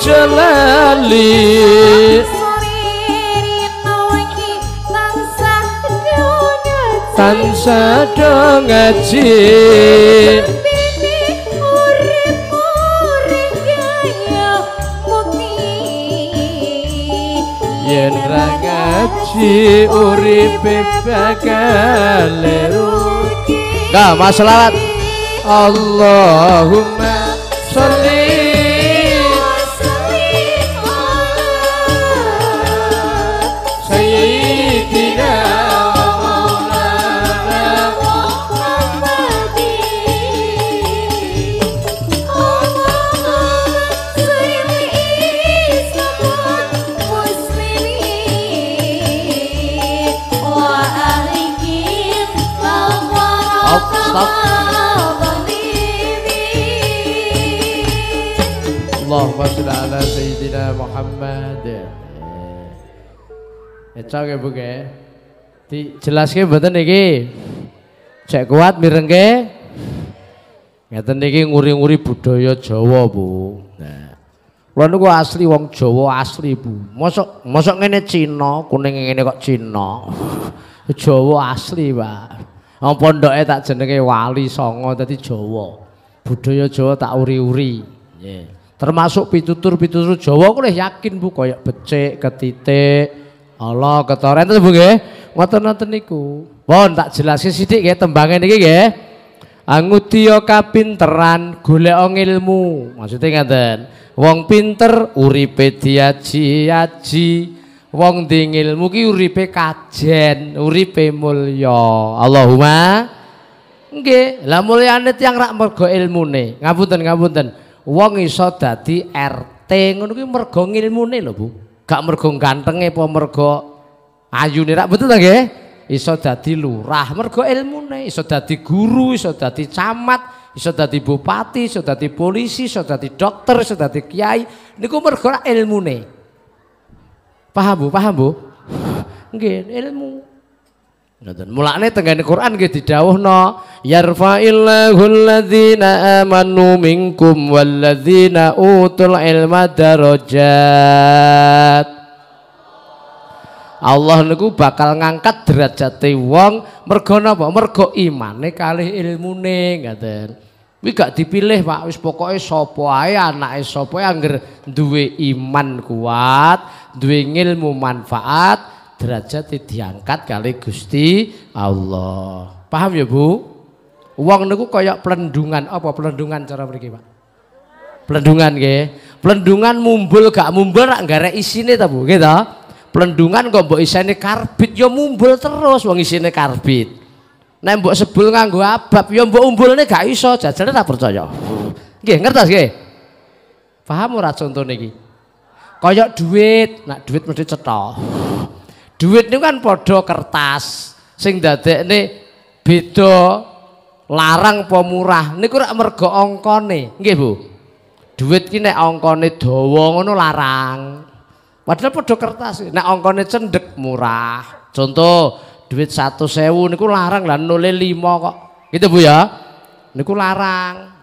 Jalali
Tansah do ngaji yen ra ngaji uripe bakal rugi. Nah, maslahat Allahumma اللهم صل على سيدنا Muhammad Eca eh, ke jelas ke? Dijelaske mboten niki. Cek kuat mireng ke? Ngeten niki nguri-nguri budaya Jawa, Bu. Nah. Kula niku asli wong Jawa asli, Bu. Mosok mosok ngene Cina, kuning ngene kok Cina. Jawa asli, Pak. Wong pondoke tak jenenge Wali Songo dadi Jawa. Budaya Jawa tak uri-uri. Nggih. -uri. Yeah. Termasuk pitutur-pitutur Jawa dah yakin Bu kayak becek ketite, Allah ketoren itu Bu nggih. ngoten ni niku. Pun tak jelasin sidik nggih tembange niki nggih. Angudya kapinteran ong ilmu. maksudnya ngaten. Wong pinter uripe diaji-aji. Wong dingil mugi uripe kajen, uripe mulya. Allahumma nggih, lah mulyane tiyang rak mergo ilmune. Ngapunten, ngapunten wong iso dadi RT ngono kuwi mergo ngilmune lho Bu. Gak mergo gantenge apa mergo ayune rak betul ta nggih? Iso dadi lurah mergo ilmune, iso dadi guru, iso dadi camat, iso dadi bupati, iso dadi polisi, iso dadi dokter, iso dadi kiai. Niku mergo ilmune. Paham Bu? Paham Bu? Nggih, ilmu. Mulane tenggane Quran nggih didhawuhno yarfa'illahu alladzina amanu minkum walladzina utul ilma darajat. Allah niku bakal ngangkat derajate wong mergo napa? Mergo imane kalih ilmune ngaten. Kuwi gak dipilih Pak, wis pokoke sapa ae anake sapa ae iman kuat, duwe ilmu manfaat, derajat diangkat kali Gusti Allah. Paham ya, Bu? uang niku kaya pelendungan, apa pelendungan cara mriki, Pak? Pelendungan nggih. Pelendungan mumbul gak mumbul rak gare isine ta, Bu? Nggih ta? Pelendungan kok mbok isine karbit ya mumbul terus wong isine karbit. Nek mbok sebul nganggo abab ya mbok umbulne gak iso, jajal tak percaya. Nggih, ngertos nggih? Paham ora contone iki? Kaya duit, nak duit mesti cetok. Duit itu kan podo kertas, sing dadek ini beda larang apa murah. ini kurang mergo angkane, nggih Bu. Duit ki nek doang, dawa larang. Padahal podo kertas, ini angkane cendek murah. Contoh duit satu sewu niku larang lah nule lima kok. Gitu Bu ya. Niku larang.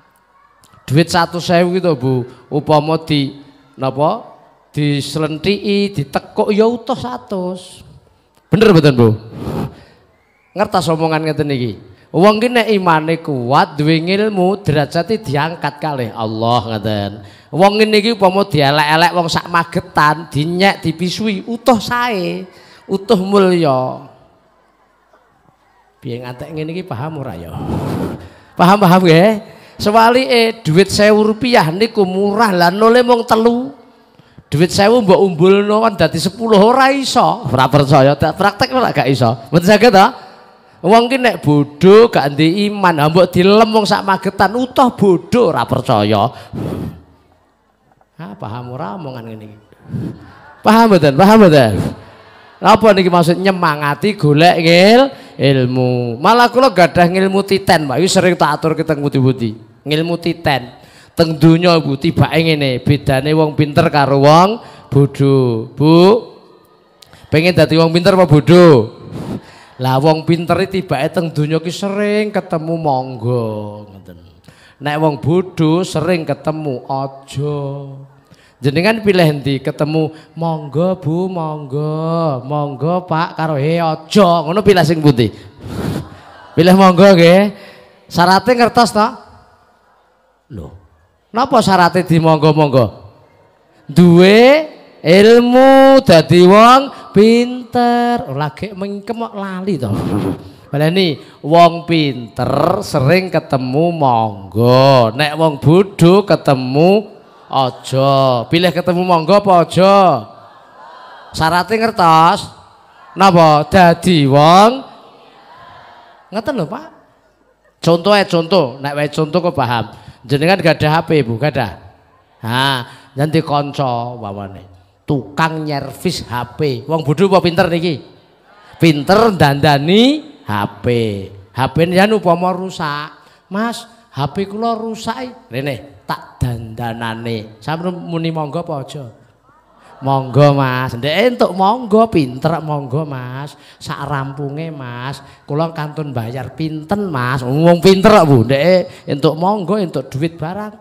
Duit satu sewu gitu Bu. Upama di napa dislentiki ditekuk ya utuh satu Bener betul Bu? Ngertas omongan ngerti iki. Wong ini iman imane kuat duwe ilmu derajate diangkat kali Allah ngeten. Wong ini iki upama dielek-elek wong sak magetan, dinyek, dipisui, utuh sae, utuh mulya. Biar ngantek ngene iki paham ora ya? Paham paham ya? Sewali eh, duit saya rupiah niku murah lah nole mung telu. Duit sewu mbok umbul kan dari sepuluh orang iso. rapper percaya tak praktek lah gak iso. betul saya kata uang ki nek bodoh gak anti iman, ha mbok dilem wong sak magetan utuh bodoh ora percaya. Ha ah, paham ora omongan Paham betul, Paham betul, apa niki maksud nyemangati golek ngil ilmu. Malah gak ada ngilmu titen, Pak. sering tak atur kita ngemuti-muti. Ngilmu titen teng dunya Bu nih ngene, bedane wong pinter karo wong bodho. Bu pengen dadi wong pinter apa bodho? Lah wong pinter tiba teng dunya ki sering ketemu monggo ngoten. Nek wong bodho sering ketemu aja. Jenengan pilih endi ketemu monggo Bu, monggo, monggo Pak karo he aja. Ngono pilih sing putih. pilih monggo nggih. Syaratnya ngertos tak Loh, Napa syaratnya di monggo-monggo? Dua, ilmu dadi wong pinter. Oh, lagi mengkemok lali to. Baleni wong pinter sering ketemu monggo. Nek wong bodoh ketemu ojo, Pilih ketemu monggo apa aja? Syaratnya ngertos. Napa dadi wong? Ngeten lho, Pak. Contoh eh contoh, nek wae contoh kok paham. Jenengan gak ada HP Bu, gak ada. Ha, nanti konco wawane. Tukang nyervis HP. Wong bodho apa pinter niki? Pinter dandani HP. HP ini nian upama rusak. Mas, HP kula rusak rene tak dandanane. Sampun muni monggo apa aja? Monggo Mas. Ndek entuk monggo pinter monggo Mas. Sak rampunge Mas, kula kantun bayar pinter Mas. Wong pinter Bu. Ndek entuk monggo entuk duit barang.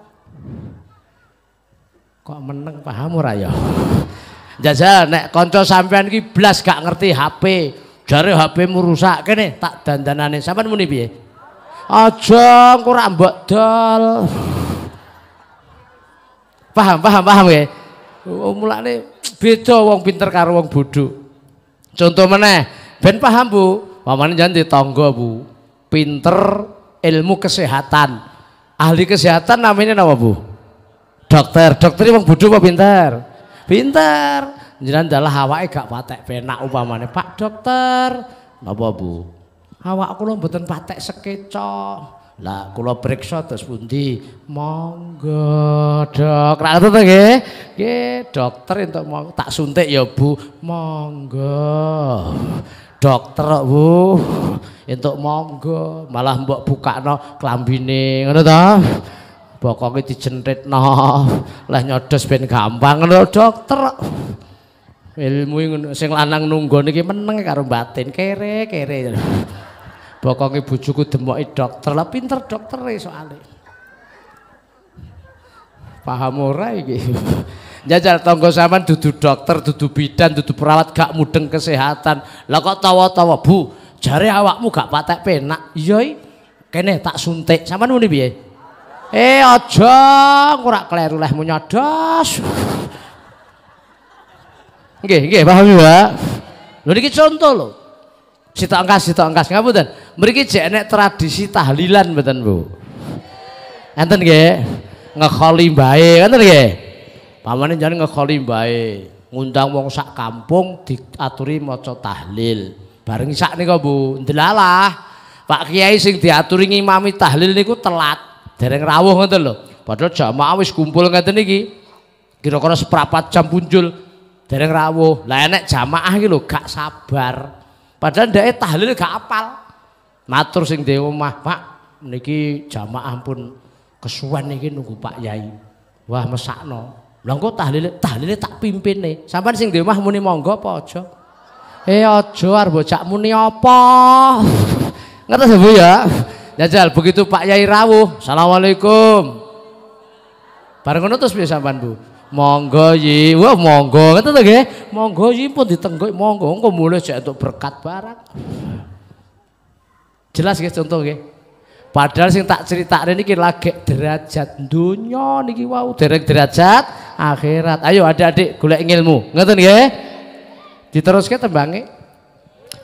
Kok meneng paham ora ya? Jajal nek kanca sampean iki blas gak ngerti HP. Jare HP-mu rusak kene tak dandanane. Sampean muni piye? Aja engko ora mbok dol. Paham, paham, paham ya? Oh, mulane beda wong pinter karo wong bodoh. Contoh meneh, ben paham Bu, pamane jan ditangga Bu. Pinter ilmu kesehatan. Ahli kesehatan namanya nama Bu? Dokter. Dokter wong bodoh apa pinter? Pinter. Jenengan dalah awake gak patek penak upamane, Pak Dokter. Napa Bu? Awak kula mboten patek sekecok. Lah kula periksa terus pundi? Monggo, Dok. Ra ngoten to nggih? dokter dokter entuk tak suntik ya, Bu. Monggo. Dokter kok, Bu. Entuk monggo, malah mbok bukakno klambine, ngono to? Bokonge no Lah nyodos ben gampang ngono, Dokter. Ilmu sing lanang nunggu niki meneng karo batin kere-kere ibu cukup demoki dokter. Lah pinter dokter ya soalnya Paham ora iki? Jajal tangga sampean dudu dokter, dudu bidan, dudu perawat gak mudeng kesehatan. Lah kok tawa-tawa, Bu, jare awakmu gak patek penak. Iya, kene tak suntik. Sampean muni piye? Eh, aja ora kleru lehmu nyadas. Nggih, nggih, paham ya, Pak? Lho niki contoh lho. Sitok angkas, sitok angkas ngapunten. Mriki jenek tradisi tahlilan mboten Bu. Enten nggih? Ngekholi bae, enten nggih? Pamane jane ngekholi bae. Ngundang wong sak kampung diaturi maca tahlil. Bareng sak nika Bu, ndelalah. Pak Kiai sing diaturi ngimami tahlil niku telat, dereng rawuh ngoten lho. Padahal jamaah wis kumpul ngeten iki. Kira-kira seprapat jam punjul dereng rawuh. Lah enek jamaah iki lho gak sabar. Padahal ndake tahlil gak apal matur sing di omah, Pak, niki jamaah pun kesuan niki nunggu Pak Yai. Wah, mesakno. Lah engko tahlil tahlil tak pimpin nih Sampeyan sing di omah muni monggo apa aja? Eh aja arep bocak muni apa? Ngerti Bu ya? Jajal begitu Pak Yai rawuh, Assalamualaikum. Bareng ngono terus piye sampean Bu? Monggo yi, wah monggo, ngerti tuh Monggo yi pun ditenggok monggo, engko mulai jek untuk berkat barang. Jelas ya contoh ya. Padahal sing tak cerita ini niki lagi derajat dunia niki wow. derajat derajat akhirat. Ayo adik-adik gula ilmu. ngerti ya? Diteruske tembangi.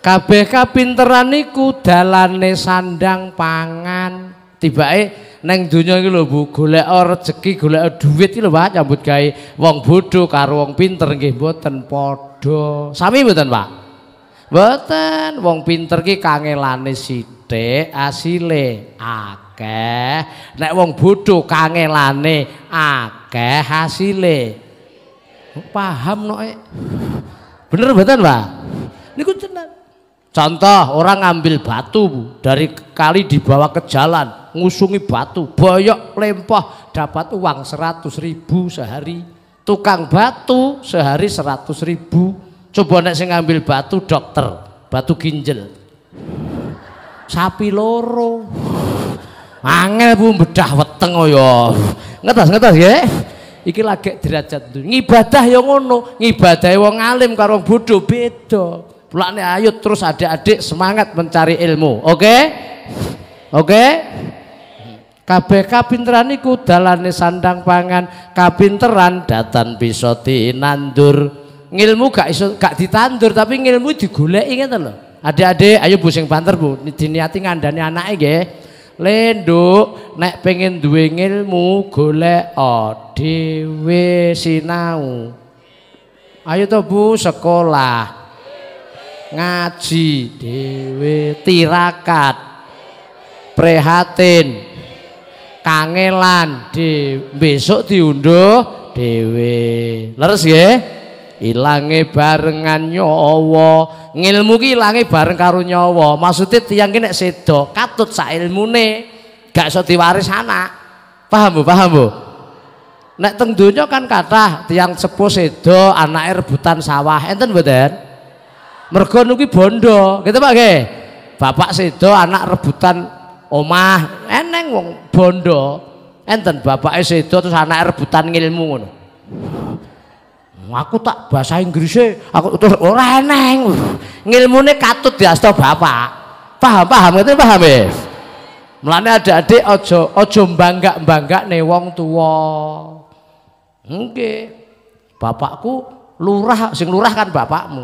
KBK pinteraniku niku dalane sandang pangan. tiba eh neng dunia iki bu Bu, or rezeki, gula duit iki lho Pak nyambut gay wong bodoh karo wong pinter buat mboten podo. Sami buatan Pak? Beten, wong pinter ki kangelane sih sithik asile akeh nek wong bodho kangelane akeh hasile oh, paham e? bener mboten Pak niku tenan contoh orang ngambil batu bu. dari kali dibawa ke jalan ngusungi batu boyok lempoh dapat uang 100 ribu sehari tukang batu sehari 100 ribu coba nek sing ngambil batu dokter batu ginjal sapi loro. Angel Bu bedah weteng yo oh Ngetas ngetas ya. Iki lagi derajat tuh. ngibadah yang ngono, ngibadah wong alim karo bodoh bedo. beda. nih ayo terus adik-adik semangat mencari ilmu. Oke? Okay? Oke? Okay? KBK kapinteran iku dalane sandang pangan, kapinteran datan bisa nandur. Ngilmu gak iso gak ditandur tapi ngilmu digoleki ingetan loh. Adik-adik ayo Bu sing banter Bu, diniati ngandani anak aja lendo nek pengen duwe ilmu golek dewe sinau. Ayo to Bu sekolah. Ngaji dewe tirakat. Prihatin. Kangelan di besok diunduh dewe Leres ya ilangi barengan nyowo ngilmu ki ilangi bareng karo nyawa maksudnya tiang gini sedo katut sa ilmu ne gak so diwaris anak paham bu paham bu nek teng kan kata tiang sepuh sedo anak rebutan sawah enten mboten mergo bondo gitu Pak ge bapak sedo anak rebutan omah eneng wong bondo enten bapak sedo terus anak rebutan ngilmu ngono aku tak bahasa Inggrisnya aku terus ora eneng ngilmune katut diasta bapak paham paham itu paham ya mlane ada adik ojo ojo bangga nih wong tua oke bapakku lurah sing lurah kan bapakmu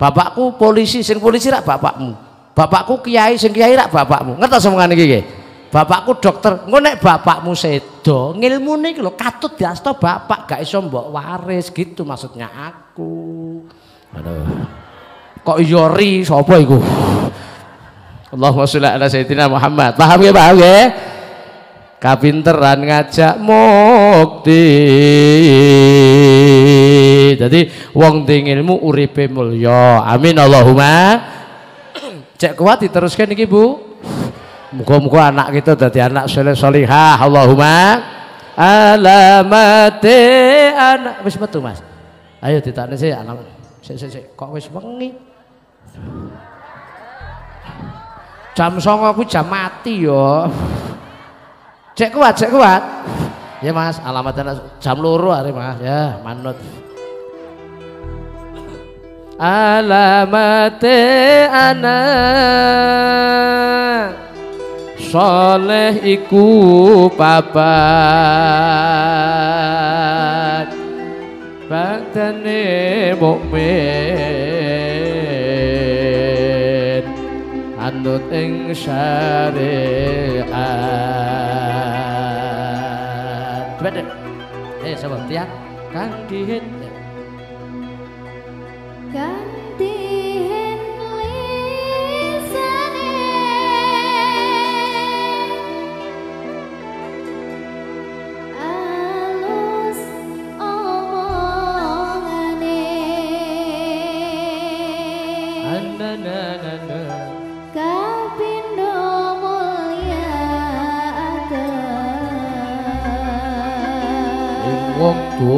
bapakku polisi sing polisi rak bapakmu bapakku kiai sing kiai rak bapakmu ngerti semuanya gini gini Bapakku dokter, engko nek bapakmu sedo, ngilmune iki lho katut asto bapak gak iso mbok waris gitu maksudnya aku. Aduh. Kok iya ri sapa iku? Allahumma sholli ala sayyidina Muhammad. Paham ya, paham ya? Kapinteran ngajak mukti. Jadi wong ilmu uripe mulya. Amin Allahumma. Cek kuat diteruskan iki, Bu. Muka-muka anak kita jadi anak soleh solihah. Allahumma alamati anak wis metu Mas. Ayo ditakne sih anak. Sik sik sik kok wis wengi. Jam songo aku jam mati yo, Cek kuat, cek kuat. Ya Mas, anak jam loro hari Mas ya, manut. Alamat anak soleh iku papat batane mukmin anut ing syariat eh sabar tiang kang dihit waktu.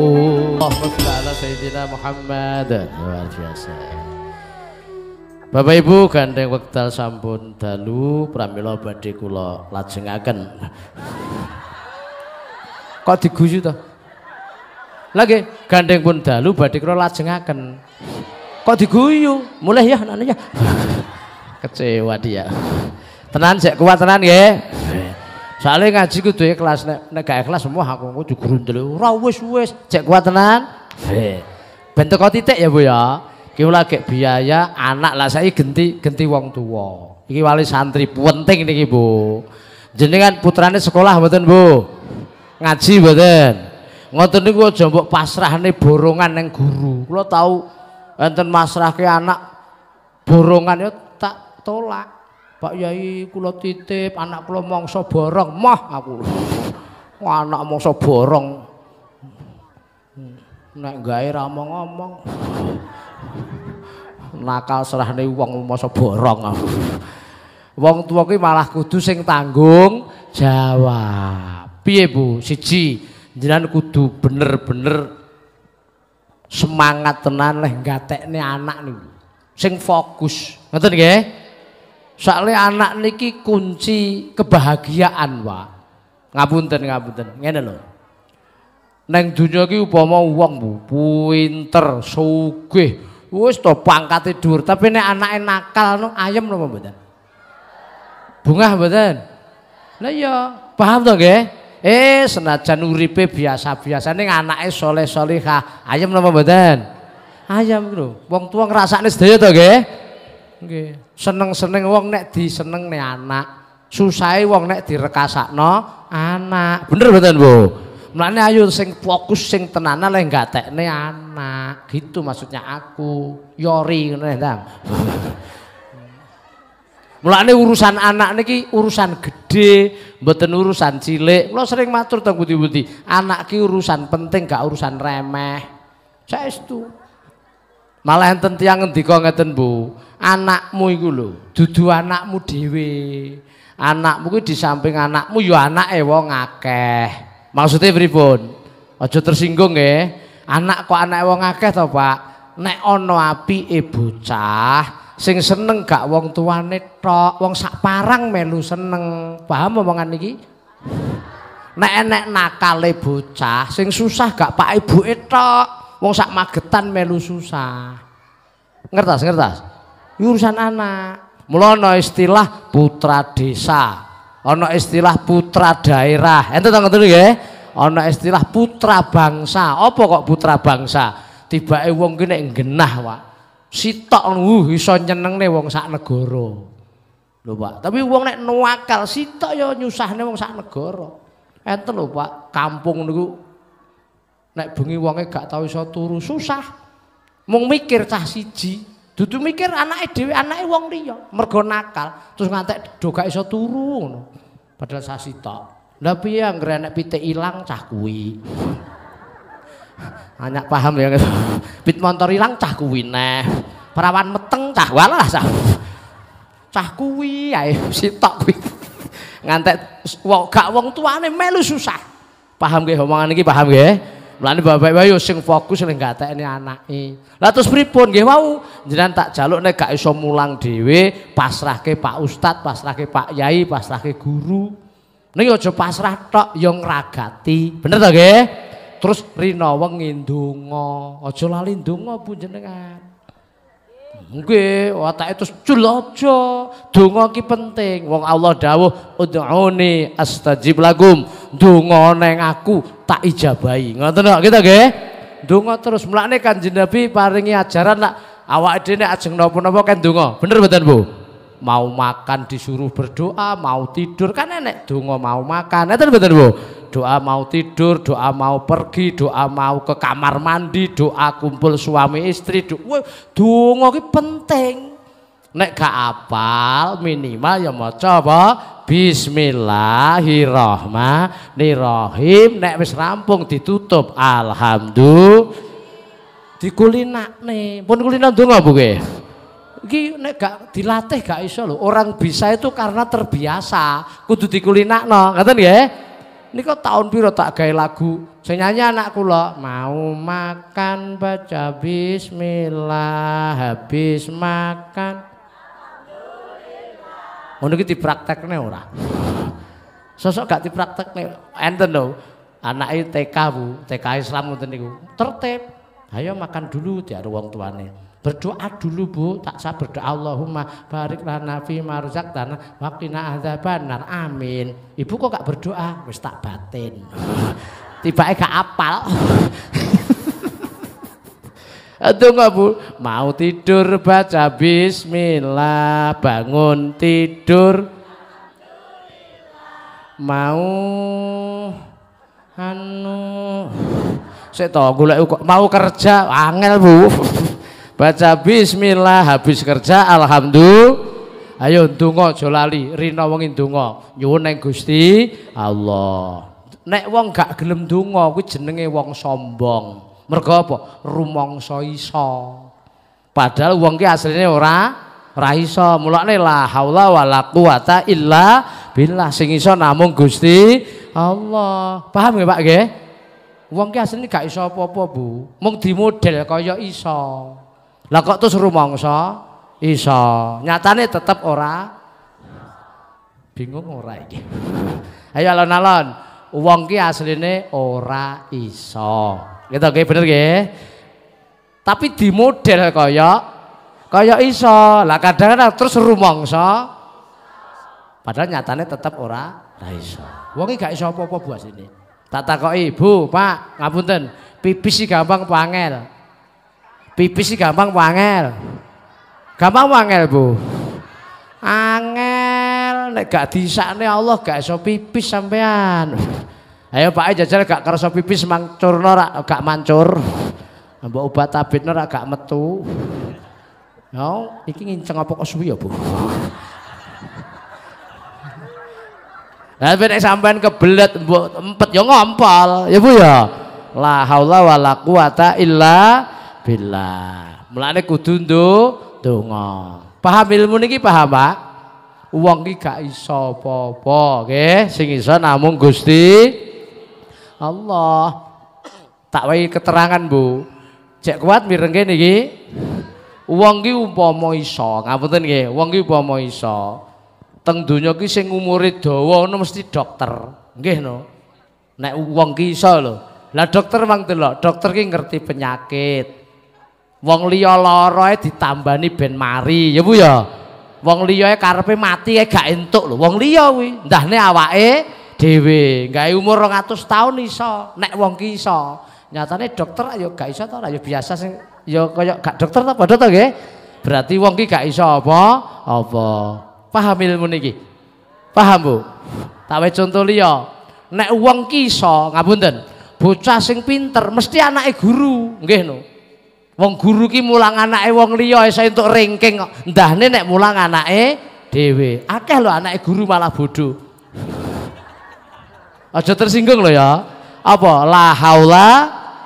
اللهم صل على luar biasa Bapak Ibu gandeng wekdal sampun dalu pramila badhe kula lajengaken Kok diguyu to Lagi gandeng pun dalu badhe kula lajengaken Kok diguyu mulai ya nanya ya kecewa dia tenan sik kuat tenan nggih soalnya ngaji gitu ya kelas nek gak ikhlas ya semua aku kudu grundel. Ora wis wis, cek kuat tenan. Bentuk kau titik ya Bu ya. Ki lagi biaya anak lah saya genti genti wong tua. Iki wali santri penting niki Bu. Jenengan putrane sekolah mboten Bu? Ngaji mboten? Ngoten niku aja pasrah nih borongan neng guru. lo tau enten ke anak borongan ya tak tolak. Pak Yai kula titip anak kula mangsa borong mah aku. anak mangsa borong. Nek gawe ra ngomong. Nakal serahne wong mangsa borong aku. Wong tuwa kuwi malah kudu sing tanggung jawab. Piye Bu? Siji, jenengan kudu bener-bener semangat tenan leh gatekne anak niku. Sing fokus. Ngoten nggih? Soalnya anak niki kunci kebahagiaan, wa ngabunten ngabunten, Ngene lo? Neng dunia ki upama wong Bu pinter, sugih, wis to pangkate dhuwur, tapi nek anak nakal no ayem napa mboten? Bungah mboten? Lah iya, paham to nggih? Eh senajan uripe biasa-biasa neng ning anake soleh-solehah, ayem napa mboten? Ayem lho. Wong tuwa ngrasakne sedaya to nggih? seneng Seneng-seneng wong nek nih anak. Susahe wong nek direkasakno anak. Bener mboten, Bu? Mulane ayo sing fokus sing nggak lek nih anak. Gitu maksudnya aku. Yori ya ngene ta. Mulane urusan anak niki urusan gede, mboten urusan cilik. Kula sering matur teng budi-budi, anak ki urusan penting gak urusan remeh. Saestu. Malah enten tiyang ngendika ngeten, Bu anakmu iku lho, dudu anakmu dhewe. Anakmu kuwi di samping anakmu ya anake wong akeh. Maksude pripun? Aja tersinggung ya. Anak kok anake wong akeh to, Pak? Nek ana apike bocah sing seneng gak wong tuane tok, wong sak parang melu seneng. Paham omongan iki? Nek enek nakale bocah sing susah gak pak ibu tok, wong sak magetan melu susah. Ngertas, ngertas urusan anak. Mula istilah putra desa, ana istilah putra daerah. Ente tau ngoten ya, Ana istilah putra bangsa. Apa kok putra bangsa? Tibake wong gini nek genah, Pak. Sitok uh neng nih wong sak negara. Lho, Pak. Tapi wong nek nuakal sitok ya nih wong sak negara. Enten lho, Pak. Kampung niku nek bengi wonge gak tau iso turu, susah. Mung mikir cah siji. Dudu mikir anake dhewe, anake wong liya, mergo nakal, terus ngantek do gak iso turu ngono. Padahal sasi tok. Lah piye anggere nek pitik ilang cah kuwi. Anak paham ya. Gitu. Pit motor ilang cah kuwi neh. Perawan meteng cah walah cah. Cah kuwi ae sitok kuwi. Ngantek wong gak wong tuane melu susah. Paham nggih omongan iki paham nggih? Mulane bapak bayu sing fokus ning gatekne anake. Lah terus pripun nggih wau jenengan tak jaluk nek gak iso mulang dhewe pasrahke Pak Ustad, pasrahke Pak Yai, pasrahke guru. Ning aja pasrah tok ya ngragati. Bener ta nggih? Terus rinawa ngindonga, aja lali ndonga Bu jenengan. Nggih, watake terus culaja. Donga ki penting. Wong Allah dawuh, "Ud'uni astajib lakum." Donga neng aku tak ijabahi. Ngoten kok kita gitu, nggih. Donga terus mlakne Kanjeng Nabi paringi ajaran lak awake dhewe ajeng napa-napa kan donga. Bener mboten, Bu? mau makan disuruh berdoa, mau tidur kan enek dungo mau makan. Ngeten betul Bu? Doa mau tidur, doa mau pergi, doa mau ke kamar mandi, doa kumpul suami istri, doa dungo ki penting. Nek gak apal minimal ya mau coba Bismillahirrahmanirrahim. Nek wis rampung ditutup. Alhamdulillah. Dikulinakne. Pun kulina dulu Bu buke ki nek gak dilatih gak iso lho. Orang bisa itu karena terbiasa. Kudu dikulinakno, ngoten nggih? Niko tahun piro tak gawe lagu. Saya nyanyi anak kula, mau makan baca bismillah, habis makan Ngono iki dipraktekne ora? Sosok gak dipraktekne. Enten lho. Anake TK Bu, TK Islam ngoten niku. Tertib. Ayo makan dulu diaru wong tuane. Berdoa dulu Bu, tak sah berdoa Allahumma barik lana fi marzak tanah wa ada Amin. Ibu kok gak berdoa? Wis tak batin. Tibae gak apal. nggak Bu, mau tidur baca bismillah, bangun tidur mau
anu
saya tahu gula mau kerja angel bu Baca bismillah habis kerja alhamdulillah. Ayo ndonga jolali, lali, rina wong ndonga. Nyuwun nang Gusti Allah. Nek wong gak gelem ndonga kuwi jenenge wong sombong. Mergo apa? so iso. Padahal wong ki asline ora ora Mulane la haula wala quwata illa billah sing iso namung Gusti Allah. Paham nggih Pak nggih? Wong ki asline gak iso apa-apa, Bu. Mung dimodel kaya iso. Lah kok terus rumongso iso. Nyatane tetap ora bingung ora iki. Ayo alon-alon. Uang ki asline ora iso. Gitu nggih bener gak? Tapi di model kaya kaya iso. Lah kadang-kadang terus rumongso. padahal nyatane tetap ora ora iso. Wong iki gak iso apa-apa bu asline. Tak takoki, ibu Pak, ngapunten, pipis sih gampang pangel. Pipis sih gampang wangel. Gampang wangel, Bu. Angel nek gak disakne Allah gak iso pipis sampean. Ayo Pak jajal gak kerasa pipis mancur nora, gak mancur. Mbok obat tabit nora gak metu. Yo, iki nginceng apa kok suwi ya, Bu? Lah ben sampean kebelet mbok empet yo ngompol, ya Bu ya. La haula wala quwata illa billah. Mulane kudu ndonga. Paham ilmu niki paham, Pak? Wong iki gak iso apa-apa, nggih. Sing iso namung Gusti Allah. Tak wae keterangan, Bu. Cek kuat mireng kene iki. Wong iki umpama iso, ngapunten nggih, wong iki umpama iso. Teng donya iki sing umure dawa ngono mesti dokter. Nggih no. Nek wong iki iso lho. Lah dokter mang delok, dokter ki ngerti penyakit. Wong liya lara e ditambani ben mari, ya Bu ya. Wong liya e karepe mati e gak entuk lho. Wong liya kuwi ndahne awake dhewe. Gawe umur 200 tahun iso, nek wong ki iso. Nyatane dokter ya gak iso ta, ya biasa sing ya kaya gak dokter ta padha ta nggih. Berarti wong ki gak iso apa? Apa? Paham ilmu niki? Paham Bu? Tak wae conto liya. Nek wong ki iso, ngapunten. Bocah sing pinter mesti anake guru, nggih no. Wong guru ki mulang anake wong liya saya entuk ranking kok. Ndahne nek mulang anake dhewe. Akeh lho anake guru malah bodoh. Aja tersinggung lho ya. Apa la haula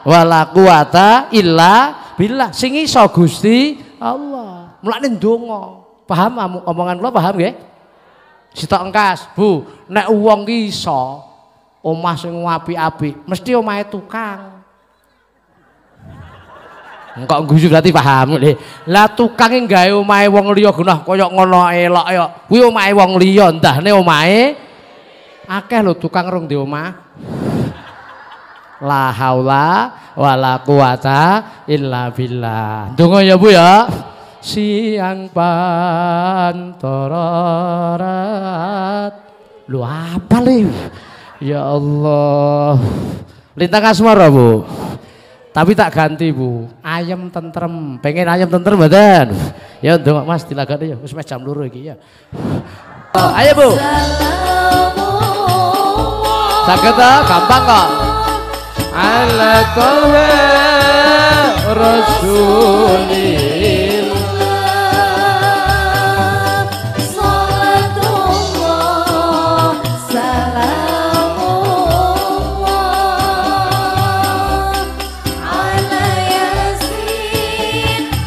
wala quwata illa billah. singi iso Gusti
Allah.
Mulane ndonga. Paham omongan kula paham nggih? Sitok engkas, Bu. Nek wong ki iso omah sing apik-apik, mesti omahe tukang. Engkau guyu berarti paham lho. Lah tukange gawe ya omahe wong liya gunah kaya ngono elok ya. Kuwi omahe wong liya, ndahne omahe akeh lho tukang rong di omah. La haula wala quwata illa billah. Donga ya Bu ya. Siang pantorat. Lu apa lho? Ya Allah. Lintang asmara, Bu. Tapi tak ganti bu, ayam tentrem, pengen ayam tentrem badan. Ya dong mas dilagat ya, wis jam luru iki ya. Ayo bu. Sakit ah, gampang kok.
Ala Rasuli.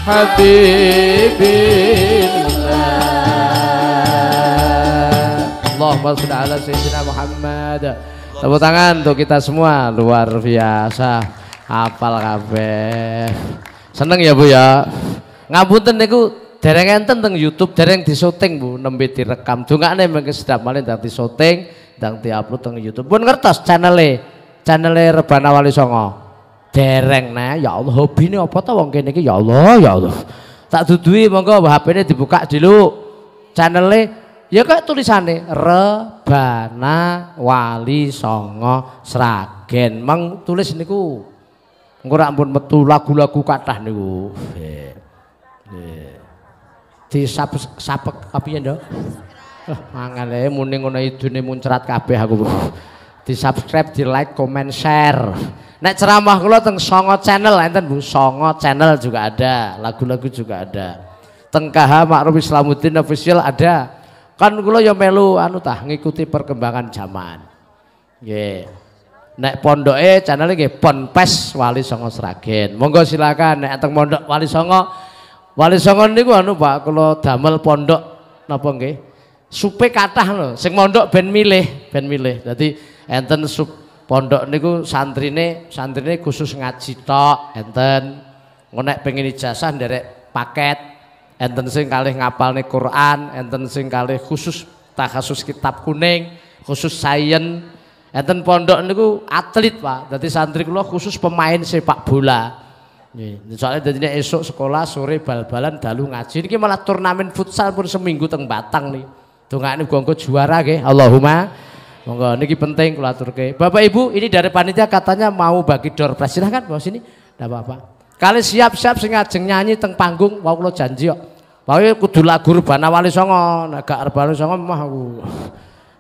habibillah
Allahumma ala sayyidina Muhammad tepuk tangan untuk kita semua luar biasa apal kabeh seneng ya Bu ya ngapunten niku dereng enten teng YouTube dereng disyuting Bu nembe direkam dongakne mengke sedap malih ndang disyuting ndang upload teng YouTube pun ngertos channele channele Rebana Wali Songo dereng nah ya Allah hobi hobine apa ta wong kene iki ya Allah ya Allah tak duduhi monggo HP-ne dibuka dulu channelnya ya kok tulisannya rebana wali songo seragen mang tulis niku ku rak pun metu lagu-lagu kathah niku ku di sap sapek apinya mangan mangane muning ngono nih muncrat kabeh aku di subscribe di like comment share Nek ceramah kula teng Songo Channel enten Bu, Songo Channel juga ada, lagu-lagu juga ada. Teng KH Ma'ruf Islamuddin official ada. Kan kula ya melu anu tah ngikuti perkembangan zaman. Nggih. Yeah. Nek pondoke channel nggih Ponpes Wali Songo Sragen. Monggo silakan nek teng pondok Wali Songo. Wali Songo niku anu Pak kula damel pondok napa nggih? Supe kathah lho, sing mondok ben milih, ben milih. Dadi enten sup pondok niku santrine santrine khusus ngaji tok enten ngonek pengen ijazah nderek paket enten sing kali ngapal nih Quran enten sing kali khusus tak khusus kitab kuning khusus sains enten pondok niku atlet Pak jadi santri kula khusus pemain sepak bola Nih soalnya jadinya esok sekolah sore bal-balan dalu ngaji. Ini malah turnamen futsal pun seminggu teng Batang nih. Tuh nggak nih gonggo juara ke? Allahumma Monggo ini penting kula aturke. Bapak Ibu, ini dari panitia katanya mau bagi door prize. Silahkan bawa sini. Ndak apa-apa. Kalian siap-siap sing ajeng nyanyi teng panggung mau kula janji kok. Mau ya kudu lagu Rebana Wali Songo, nek gak Rebana Songo mah aku.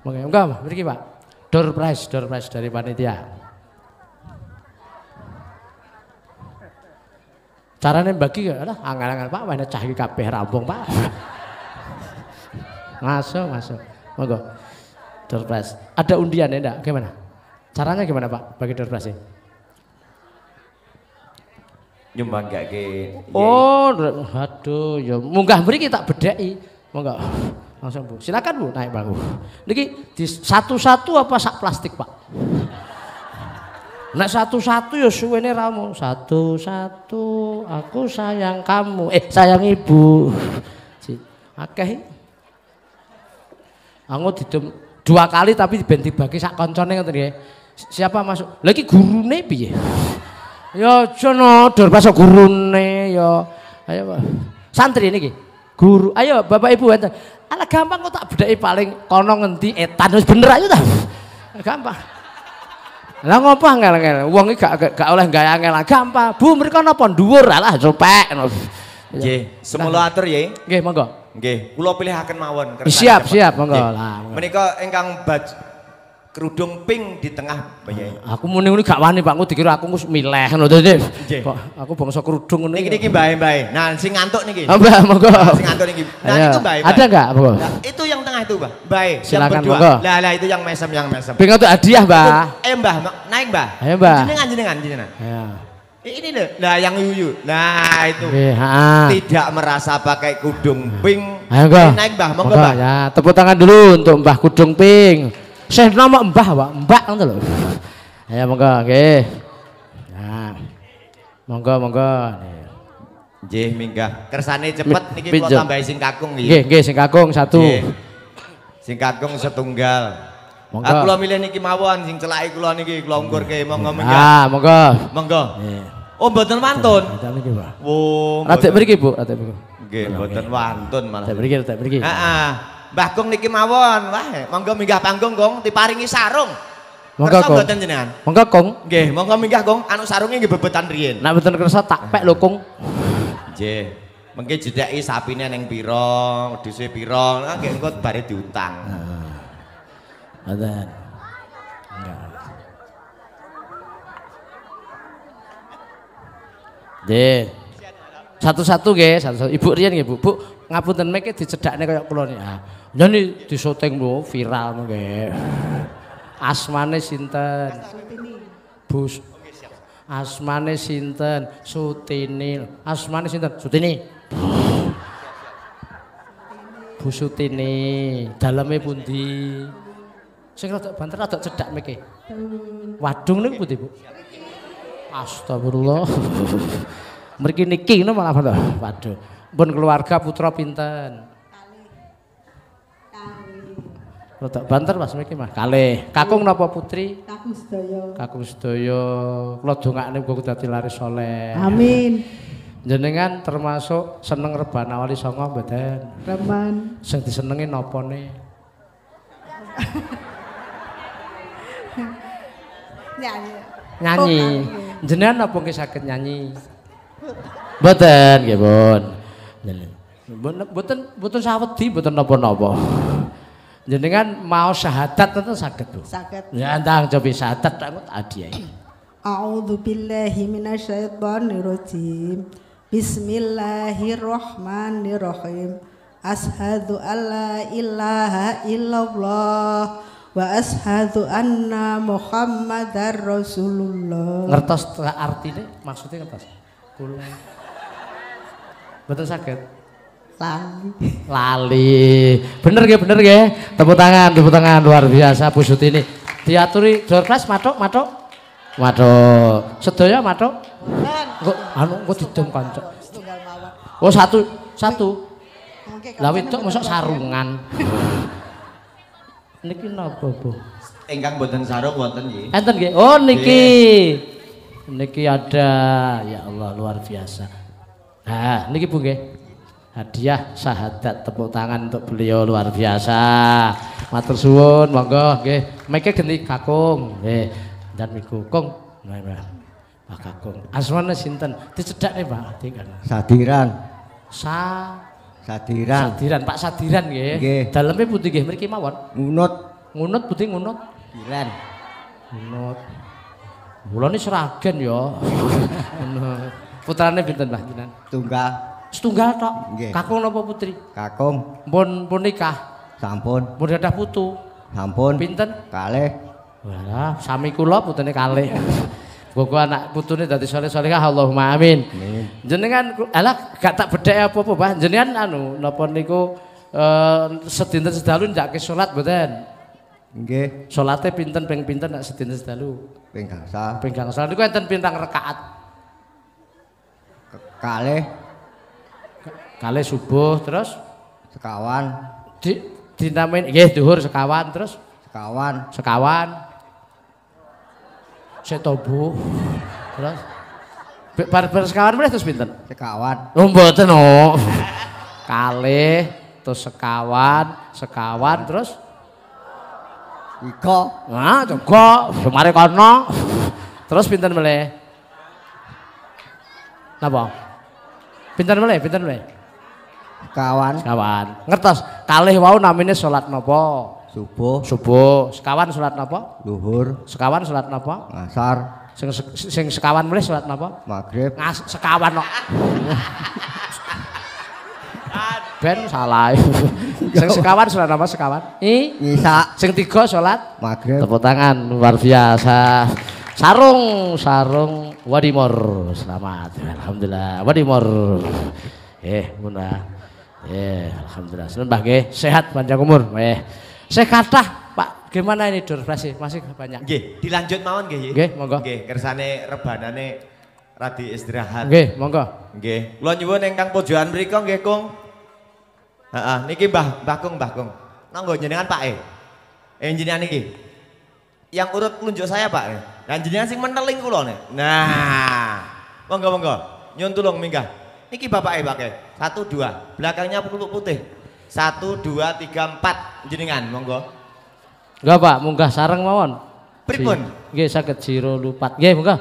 Monggo, monggo, mriki Pak. Door prize, door prize dari panitia. Caranya bagi ya lah angan-angan Pak, wene cah iki kabeh rampung Pak. masuk, masuk. Monggo. Door prize. Ada undian ya enggak? Gimana? Caranya gimana Pak bagi door prize?
Nyumbang gak ke?
Oh, aduh, ya munggah beri kita Mau Monggo. Langsung Bu. Silakan Bu naik bangku. Niki di satu-satu apa sak plastik, Pak? Nak satu-satu ya suwene ramu. Satu-satu aku sayang kamu. Eh, sayang ibu. oke, Aku didem Dua kali tapi ben dibagi sak koncone ngoten nggih. Siapa masuk? Lagi gurune piye? Ya aja dur pas gurune ya. Ayo Pak. Santri niki. Guru. Ayo Bapak Ibu enten. Ala gampang kok tak bedaki paling kono ngendi etan wis bener ayo ta. Gampang. Lah ngopo angel-angel? Wong iki gak gak oleh gawe angel. Gampang. Bu mriko napa dhuwur alah supek. Nggih, ya. semula atur ya. Nggih, monggo. Nggih,
kula pilihaken mawon. Siap, siap, monggo. Lah. Menika ingkang kerudung pink di tengah bayi. Ah,
aku muni ngono gak wani Pak, aku dikira aku wis milih ngono to. Aku bangsa kerudung ngono. Niki niki mbae mbae. Nah,
sing ngantuk niki.
Oh, Mbah, monggo. Nah, sing ngantuk niki. Nah, Ayo. itu mbae. Ada enggak, Mbah? Nah,
itu yang tengah itu, Mbah. Mbae. Silakan monggo. Lah, lah itu yang mesem yang mesem. Ping itu hadiah, Mbah. Eh, Mbah, naik, Mbah. Ayo, Mbah. Jenengan jenengan jenengan. Iya. Eh, ini loh nah yang yuyu nah itu ya. tidak merasa pakai kudung pink ayo go eh, naik mbah monggo mbah
ya tepuk tangan dulu untuk mbah kudung pink saya nama mbah pak mbak ngono lho ayo monggo nggih nah monggo monggo nggih
minggah kersane cepet niki kula tambahi sing kakung nggih nggih sing kakung satu Singkakung sing setunggal Monggo. Aku lo milih niki mawon sing celaki kula niki kula ungkurke monggo menggo. Ah, monggo. Monggo. Iya. Oh, mboten wantun. Oh, Radik mriki, Bu, radik mriki. Nggih, mboten wantun malah. Radik mriki, radik mriki. Heeh. Mbah Kung niki mawon. Wah, monggo minggah panggung, Kung, diparingi sarung. Monggo kong. Mboten jenengan. Monggo kong. Nggih, monggo minggah kong. anu sarunge nggih bebetan riyen. Nek mboten kersa tak pek lho kong. Nggih. Mengke jedhaki sapine ning pira, wedhuse pira, nggih engko bare diutang.
Heeh. Adzan. Enggak.
Nggih. Satu-satu ge, satu-satu. Ibu Rian nggih, Bu. Bu, ngapunten meke dicedhakne kaya kula niki. Ah, nyoni disyuting lho, viral nggih. Asmane sinten? Bus. Asmane sinten? Sutini. Asmane sinten? Sutini. Bu Sutini. Daleme pundi? Sing rodok banter rodok cedak mriki. Wadung niku putih Bu? Astagfirullah. mriki niki ngono malah to. Waduh. Pun keluarga putra pinten? tak banter Mas mriki mah kalih. Kakung napa putri? Kakung sedaya. Kakung sedaya. Kula dongakne muga dadi laris saleh. Amin. Jenengan termasuk seneng rebana wali songong mboten? Reman. Sing senengin napa nih. nyanyi. Nyanyi. Oh, Jenengan napa nggih saged nyanyi? Mboten nggih, Bun. Mboten mboten sawedi, mboten napa-napa. Jenengan mau syahadat tentu saged, Bu. Saged. Ya entang coba syahadat aku tadi. A'udzu billahi minasyaitonir rajim. Bismillahirrahmanirrahim. Ashadu alla ilaha illallah wa ashadu anna muhammadar rasulullah ngertos artinya maksudnya ngertos kulung betul sakit lali lali bener gak bener gak tepuk tangan tepuk tangan luar biasa pusut ini diaturi class matok matok matok sedaya matok kan? kok anu kok didem kancok oh satu satu lawit wedok masuk sarungan Niki napa, Bu?
Engkang buatan sarung
buatan nggih. Enten nggih. Oh, niki. Niki ada. Ya Allah, luar biasa. Nah, niki Bu nggih. Hadiah sahadat tepuk tangan untuk beliau luar biasa. Matur suwun, monggo nggih. Mereka geni Kakung. Nggih. Dan miku Kung. Nah, nah, Pak Kakung. Asmane sinten? Dicedak nih, Pak. Tinggal. Sadiran. Sa
Sadiran. Sadiran, Pak Sadiran
nggih. Nggih. Daleme pundi nggih mriki mawon? Ngunut. Ngunut pundi ngunut? Ngunut. Mula ini seragen ya. Putrane pinten Mbah Tunggal. Setunggal tok. Nggih. Kakung napa putri? Kakung. Pun pun nikah. Sampun. Pun ada putu. Sampun. Pinten? Kalih. Walah, sami kula putene kalih. Gogo anak putune dadi soleh solehah Allahumma amin. amin. Jenengan alah gak tak beda apa-apa Bah. Jenengan anu napa niku uh, sedinten sedalu ndak ke salat mboten? Nggih. Salate pinten ping pinten nak sedinten sedalu? Ping gangsal. Ping gangsal niku enten pintang rakaat? Kalih. Kalih subuh terus sekawan. Di dinamain nggih duhur sekawan terus sekawan. Sekawan tobu Terus barber sekawan boleh terus pinten? Sekawan. Oh mboten no. Oh. Kalih terus sekawan, sekawan terus Iko. Nah, Joko, Sumare kono. Terus pinten boleh, Napa? Pinten boleh, Pinten boleh, sekawan, sekawan, Ngertos, kalih wau namine salat napa? Subuh. Subuh. Sekawan sholat napa? luhur Sekawan sholat napa? Asar. Sing sing sekawan mulai sholat napa? maghrib Ngas sekawan kok. ben salah. sing sekawan sholat napa sekawan? I. Nisa. Sing tiga sholat maghrib Tepuk tangan luar biasa. Sarung, sarung Wadimor. Selamat. Alhamdulillah. Wadimor. Eh, munah. Eh, alhamdulillah. Seneng bahagia sehat panjang umur. Eh. Saya kata Pak, gimana ini dur masih masih banyak. Gih, dilanjut mawon
nggih. Gih, monggo. Gih, kersane rebanane radi istirahat. Gih, monggo. Gih, lo nyebut nengkang pujuan mriku nggih, Kung. Heeh, niki bah, Mbah Kung, Mbah Kung. Nanggo jenengan Pak e. Eh jenengan niki. Yang urut telunjuk saya Pak e. Dan jenengan sing meneling kula nih. Nah. Monggo monggo. Nyun tulung minggah. Niki Bapak e Pak e. Satu dua. Belakangnya putih. Satu, dua, tiga, empat jenengan monggo.
Enggak Pak, munggah sarang mawon. Pripun? Nggih sakit jiro lupa Nggih
munggah.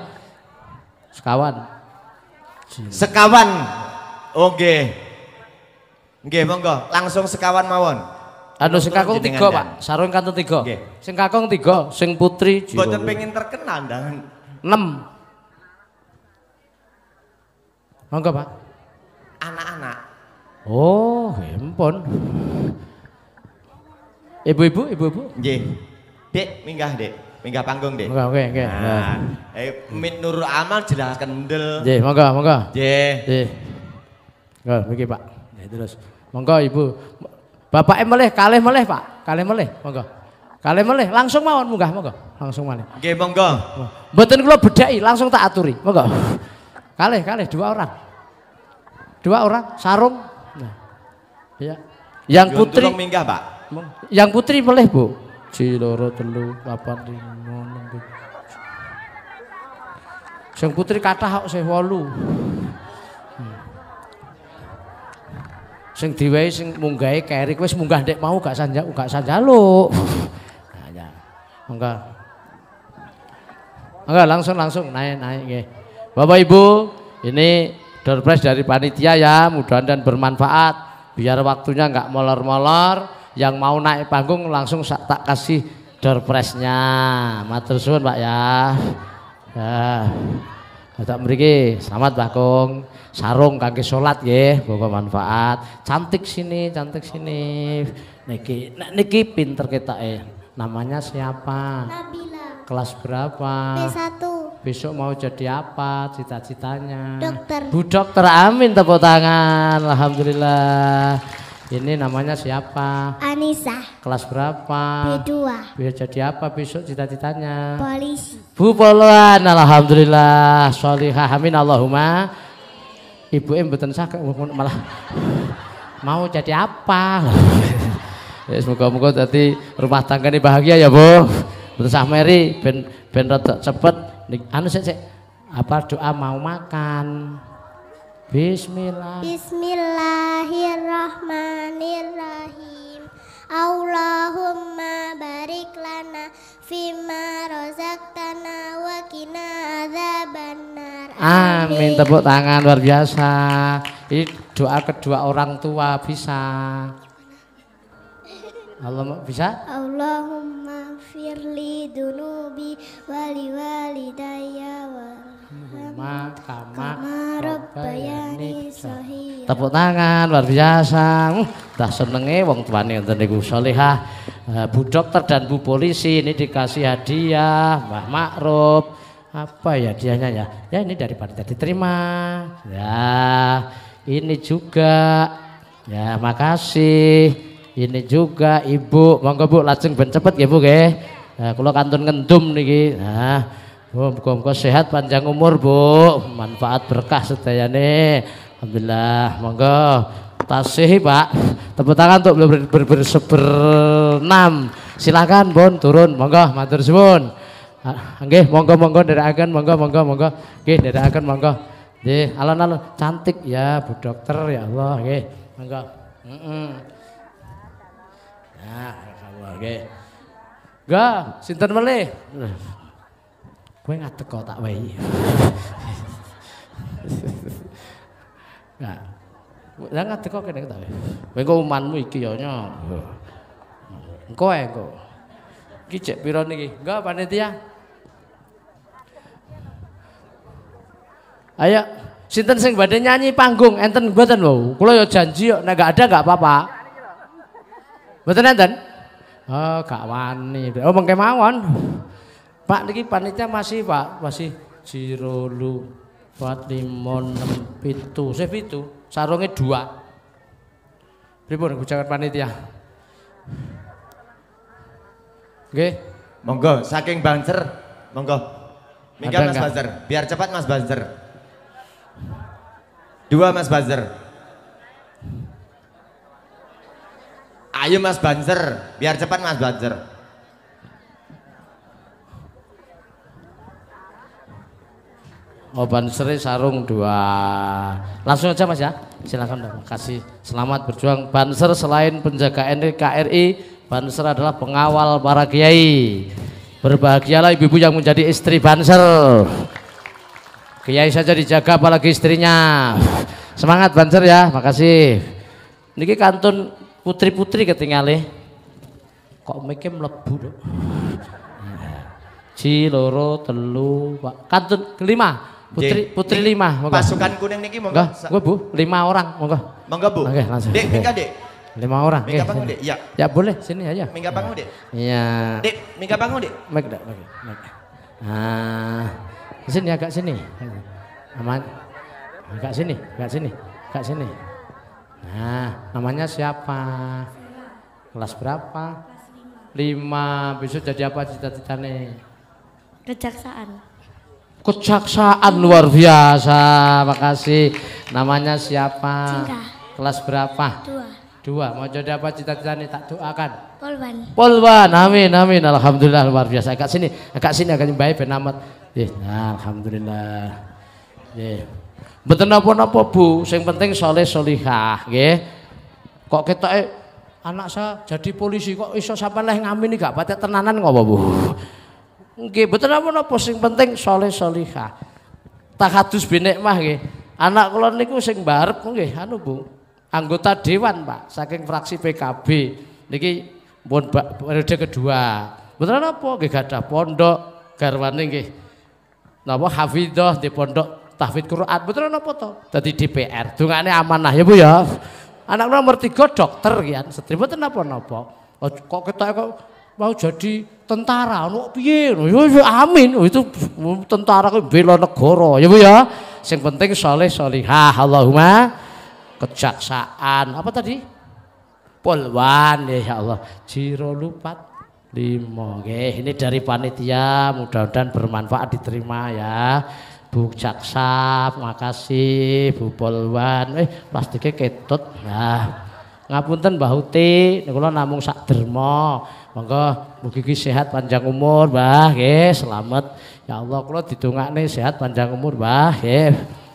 Sekawan. Jiro. Sekawan. oke oh, nggih. Nggih monggo, langsung sekawan mawon. Anu sing kakung tiga Pak,
sarung kantung tiga. Nggih. Sing kakung tiga, sing putri jiro. Mboten pengin terkenal ndangan. enam Monggo Pak.
Anak-anak
Oh, empon. Ibu-ibu, ibu-ibu. Nggih.
Dek, minggah, Dek. Minggah panggung, Dek. okay, oke. Nah, nah, eh Min Amal jelas kendel. Nggih,
monggo, monggo. Nggih. Nggih. Nggih, mriki, Pak. Nggih, terus. Monggo, Ibu. Bapak melih, kalih melih, Pak. Kalih melih, monggo. Kalih melih, langsung mawon munggah, monggo. Langsung malih. Nggih, monggo. Mboten kula bedhaki, langsung tak aturi. Monggo. Kalih, kalih dua orang. Dua orang, sarung
Ya. Yang Yon putri minggah, Pak.
Yang putri boleh, Bu. Ciloro loro telu papan lima enam putri kata kok sih walu. Hmm. Sing diwehi sing munggahe kerik wis munggah ndek mau gak sanjak gak sanjaluk. Nah, ya. Enggak. Enggak langsung langsung naik naik nggih. Bapak Ibu, ini door prize dari panitia ya, mudah-mudahan bermanfaat biar waktunya nggak molor-molor yang mau naik panggung langsung tak kasih door matur suwun Pak ya ya tak mriki selamat Pak kong sarung kaki sholat ya, bawa manfaat cantik sini cantik sini niki niki pinter kita eh, namanya siapa Nabila Kelas berapa? B1. Besok mau jadi apa cita-citanya? Dokter. Bu dokter, amin tepuk tangan. Alhamdulillah. Ini namanya siapa? Anissa. Kelas berapa? B2. Bisa jadi apa besok cita-citanya? Polisi. Bu Poluan, Alhamdulillah. Solihah, amin Allahumma. Ibu M, betul sakit malah mau jadi apa? ya semoga-moga tadi rumah tangga ini bahagia ya, Bu. Mboten sah meri ben ben rada cepet anu sik sik apa doa mau makan. Bismillah.
Bismillahirrahmanirrahim. Allahumma barik lana fima razaqtana wa qina
adzabannar. Amin. Tepuk tangan luar biasa. Ini doa kedua orang tua bisa. Allahumma bisa?
Allahumma firli dunubi wali walidayya
warhamma kama rabbayani sahih. Tepuk tangan luar biasa. Uh, dah senenge wong tuane ngoten niku salehah. Uh, Bu dokter dan Bu polisi ini dikasih hadiah Mbah Apa ya hadiahnya ya? Ya ini dari panitia diterima. Ya, ini juga. Ya, makasih ini juga ibu monggo bu lajeng ben cepet ya bu keh. nah kalau kantun ngendum niki nah Bu, monggo sehat panjang umur, Bu. Manfaat berkah nih. Alhamdulillah. Monggo. Tasih, Pak. Tepuk tangan untuk ber ber, ber, enam Silakan, Bun, turun. Monggo, matur suwun. Oke, ah, monggo-monggo dari agen, monggo monggo monggo. dari agen monggo. Nggih, alon-alon cantik ya Bu Dokter, ya Allah, oke Monggo. Heeh. Mm -mm. Nah, oke. Ga, sinten meneh? Kowe ngadeg kok tak wehi. Nah, Ya ngadeg kok kene tak. Kowe kau umanmu iki ya nyo. Engko ae engko. Iki cek pira niki? Ga panitia. Ayo, sinten sing badhe nyanyi panggung enten mboten wau. Kula ya janji yo nek gak ada gak apa-apa. Betul enten? Oh, gak wani. Oh, mengke mawon. Pak niki panitia masih, Pak, masih jiro lu empat limon enam pitu saya pitu sarungnya dua aku jangan panitia
Oke, monggo saking banser monggo minggir mas banser biar cepat mas banser dua mas banser Ayo Mas Banser, biar cepat Mas Banser.
Oh Banser sarung dua. Langsung aja Mas ya. Silakan terima kasih. Selamat berjuang. Banser selain penjaga NKRI, Banser adalah pengawal para kiai. Berbahagialah ibu-ibu yang menjadi istri Banser. Kiai saja dijaga apalagi istrinya. Semangat Banser ya. Makasih. Niki kantun putri-putri ketinggalan kok mikir melebu dok Ji loro telu pak kantun kelima putri Jee. putri Nih, lima monggo. pasukan
kuning niki monggo gue bu
lima orang monggo monggo bu oke langsung dek mingga dek lima orang mingga bangun dek ya ya boleh sini aja mingga bangun dek
iya dek mingga bangun dek mek dek
mek ah sini agak sini aman agak sini agak sini agak sini Nah, namanya siapa? Kelas berapa? Lima. Besok jadi apa cita cita nih?
Kejaksaan.
Kejaksaan luar biasa. Makasih. Namanya siapa? Cinta. Kelas berapa? Dua. Dua. Mau jadi apa cita cita nih? Tak doakan. Polwan. Polwan. Amin, amin. Alhamdulillah luar biasa. Agak sini, agak sini, agak baik benamat. Eh, nah, alhamdulillah. Eh. Mboten napa-napa Bu, sing penting soleh solihah nggih. Kok ketoke anak saya jadi polisi kok iso sampean leh ngamini gak patek tenanan ngopo Bu. Nggih, mboten napa-napa sing penting soleh solihah. Tahadus binikmah nggih. Anak kula niku sing barep nggih anu Bu. Anggota dewan Pak saking fraksi PKB. Niki pun periode kedua. Mboten napa nggih gadah pondok garwane nggih. Napa hafidoh di pondok tahfidz Quran. Betul napa to? Dadi DPR. Dungane amanah ya Bu ya. Anak nomor tiga dokter ya, sedri mboten napa-napa. Oh, kok ketok kok mau jadi tentara ono piye yo amin oh, itu tentara kok bela negoro ya Bu ya Yang penting soleh solihah Allahumma kejaksaan apa tadi polwan eh, ya Allah jiro lupa. lima ini dari panitia mudah-mudahan bermanfaat diterima ya Bu Jaksa, makasih Bu Polwan. Eh plastiknya ketut. Nah, ngapunten Mbah Uti, niku namung sak derma. Monggo mugi sehat panjang umur, Mbah. Nggih, selamat. Ya Allah kula didongakne sehat panjang umur, Mbah. Nggih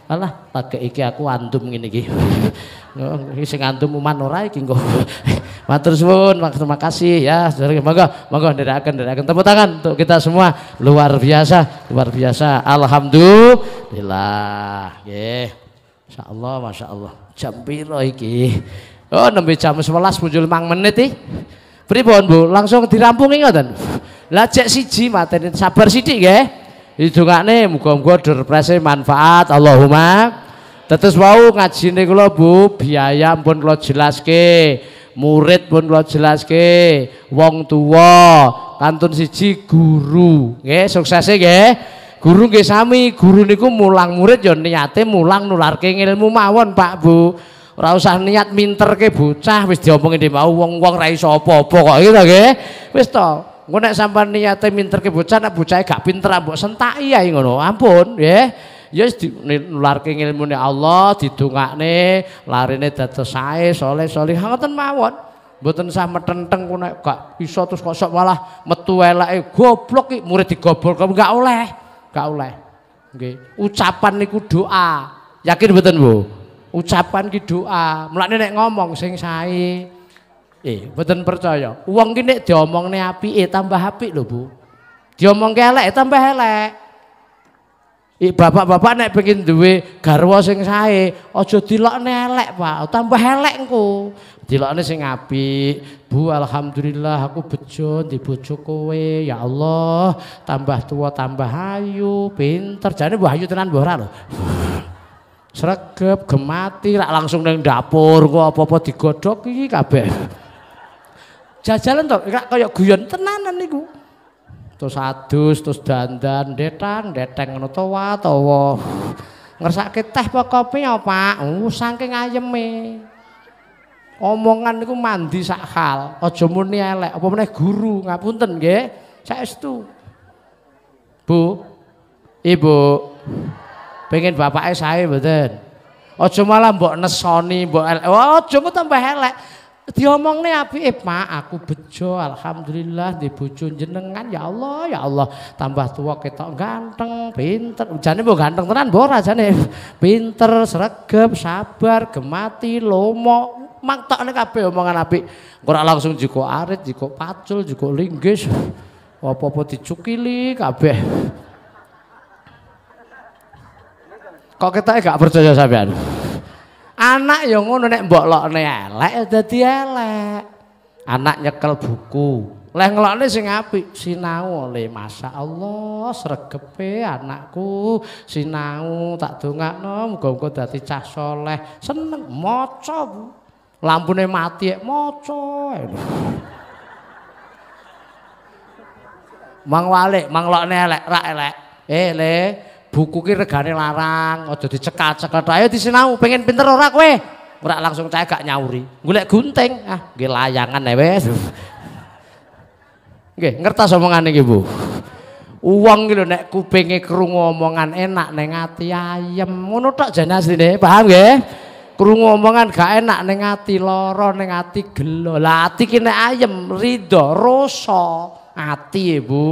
alah tak iki aku antum ngene iki sing antum uman ora iki engko matur suwun terima kasih ya saudara monggo monggo ndherekaken ndherekaken tepuk tangan untuk kita semua luar biasa luar biasa alhamdulillah nggih insyaallah masyaallah jam piro iki oh nembe jam 11 muncul 5 menit iki pripun Bu langsung dirampungi ngoten lah cek siji materi sabar sithik nggih Iki dongakne muga-muga derprese manfaat Allahumma. Tetes wau ngajine kalau Bu, biaya pun jelas ke murid pun jelas ke wong tua kantun siji guru. Nge sukses nge Guru nge sami, guru niku mulang murid ya niatnya mulang nularke ilmu mawon, Pak Bu. Ora usah niat minterke bocah wis diomongin di mau wong-wong ra iso kok gitu nggih. Wis to, Engko nek sampean niate pinter ke bocah nek bocahe gak pinter mbok sentaki iya ae ngono. Ampun, ya, Ya wis nularke ilmune Allah, nih larine saya sae saleh salihah ngoten mawon. Mboten sah metenteng ku nek gak iso terus kok sok malah metu eleke goblok ki murid digobol kamu gak oleh. Gak oleh. Nggih. Ucapan niku doa. Yakin buatan Bu? Ucapan ki doa. Mulane nek ngomong sing saya. Eh, betul percaya. Uang gini diomong nih api, eh tambah api loh bu. Diomong kelek, eh, tambah elek. Eh, bapak-bapak nek bikin duit, garwa sing sae, ojo dilok elek pak, oh, tambah elek engko. Dilokne sing apik. Bu alhamdulillah aku bejo dibojo kowe. Ya Allah, tambah tua tambah ayu, pinter. Jane bu ayu tenan Bu ora lho. Sregep, gemati, rak langsung ning dapur kok apa-apa digodhok iki kabeh jajalan toh gak kayak guyon tenanan niku terus adus terus dandan detang deteng ngono towo ngerasa ngersake teh apa kopi ya Pak uh saking ayeme omongan niku mandi sak hal aja muni elek apa meneh guru ngapunten nggih saestu Bu Ibu pengen bapaknya saya betul. cuma lah mbok nesoni, mbok elek. Oh engko tambah elek nih api Pak, aku bejo alhamdulillah di bojo jenengan ya Allah, ya Allah. Tambah tua kita ganteng, pinter. jani bu ganteng tenan mbok jani, Pinter, seragam, sabar, gemati, lomo. nih api, omongan api, kurang langsung jiko arit, jiko pacul, jiko linggis. Apa-apa dicukili api. Kok kita gak percaya sampean? Anak yang ngono nek mbok lokne elek ya dadi elek. Anak nyekel buku. Leh ngelokne sing apik, sinau le Masya Allah sregepe anakku, sinau tak dongakno muga-muga dadi cah soleh. Seneng maca. Lampune mati ya, maca. Mang walik, mang lokne elek, rak elek. Eh, le, buku ki regane larang, aja dicekat-cekat. Ayo disinau, pengen pinter ora kowe? Ora langsung cah gak nyauri. Golek gunting. Ah, nggih layangan ae ya, wis. Nggih, ngertos omongane iki, Bu. Uang gitu, nih nek pengen kerung omongan enak nengati ayam, mau Ngono jadi asli deh paham gak? Kerung omongan gak enak nengati lorong, nengati neng hati gelo. Lah kine ayam, rido roso, ridho, ibu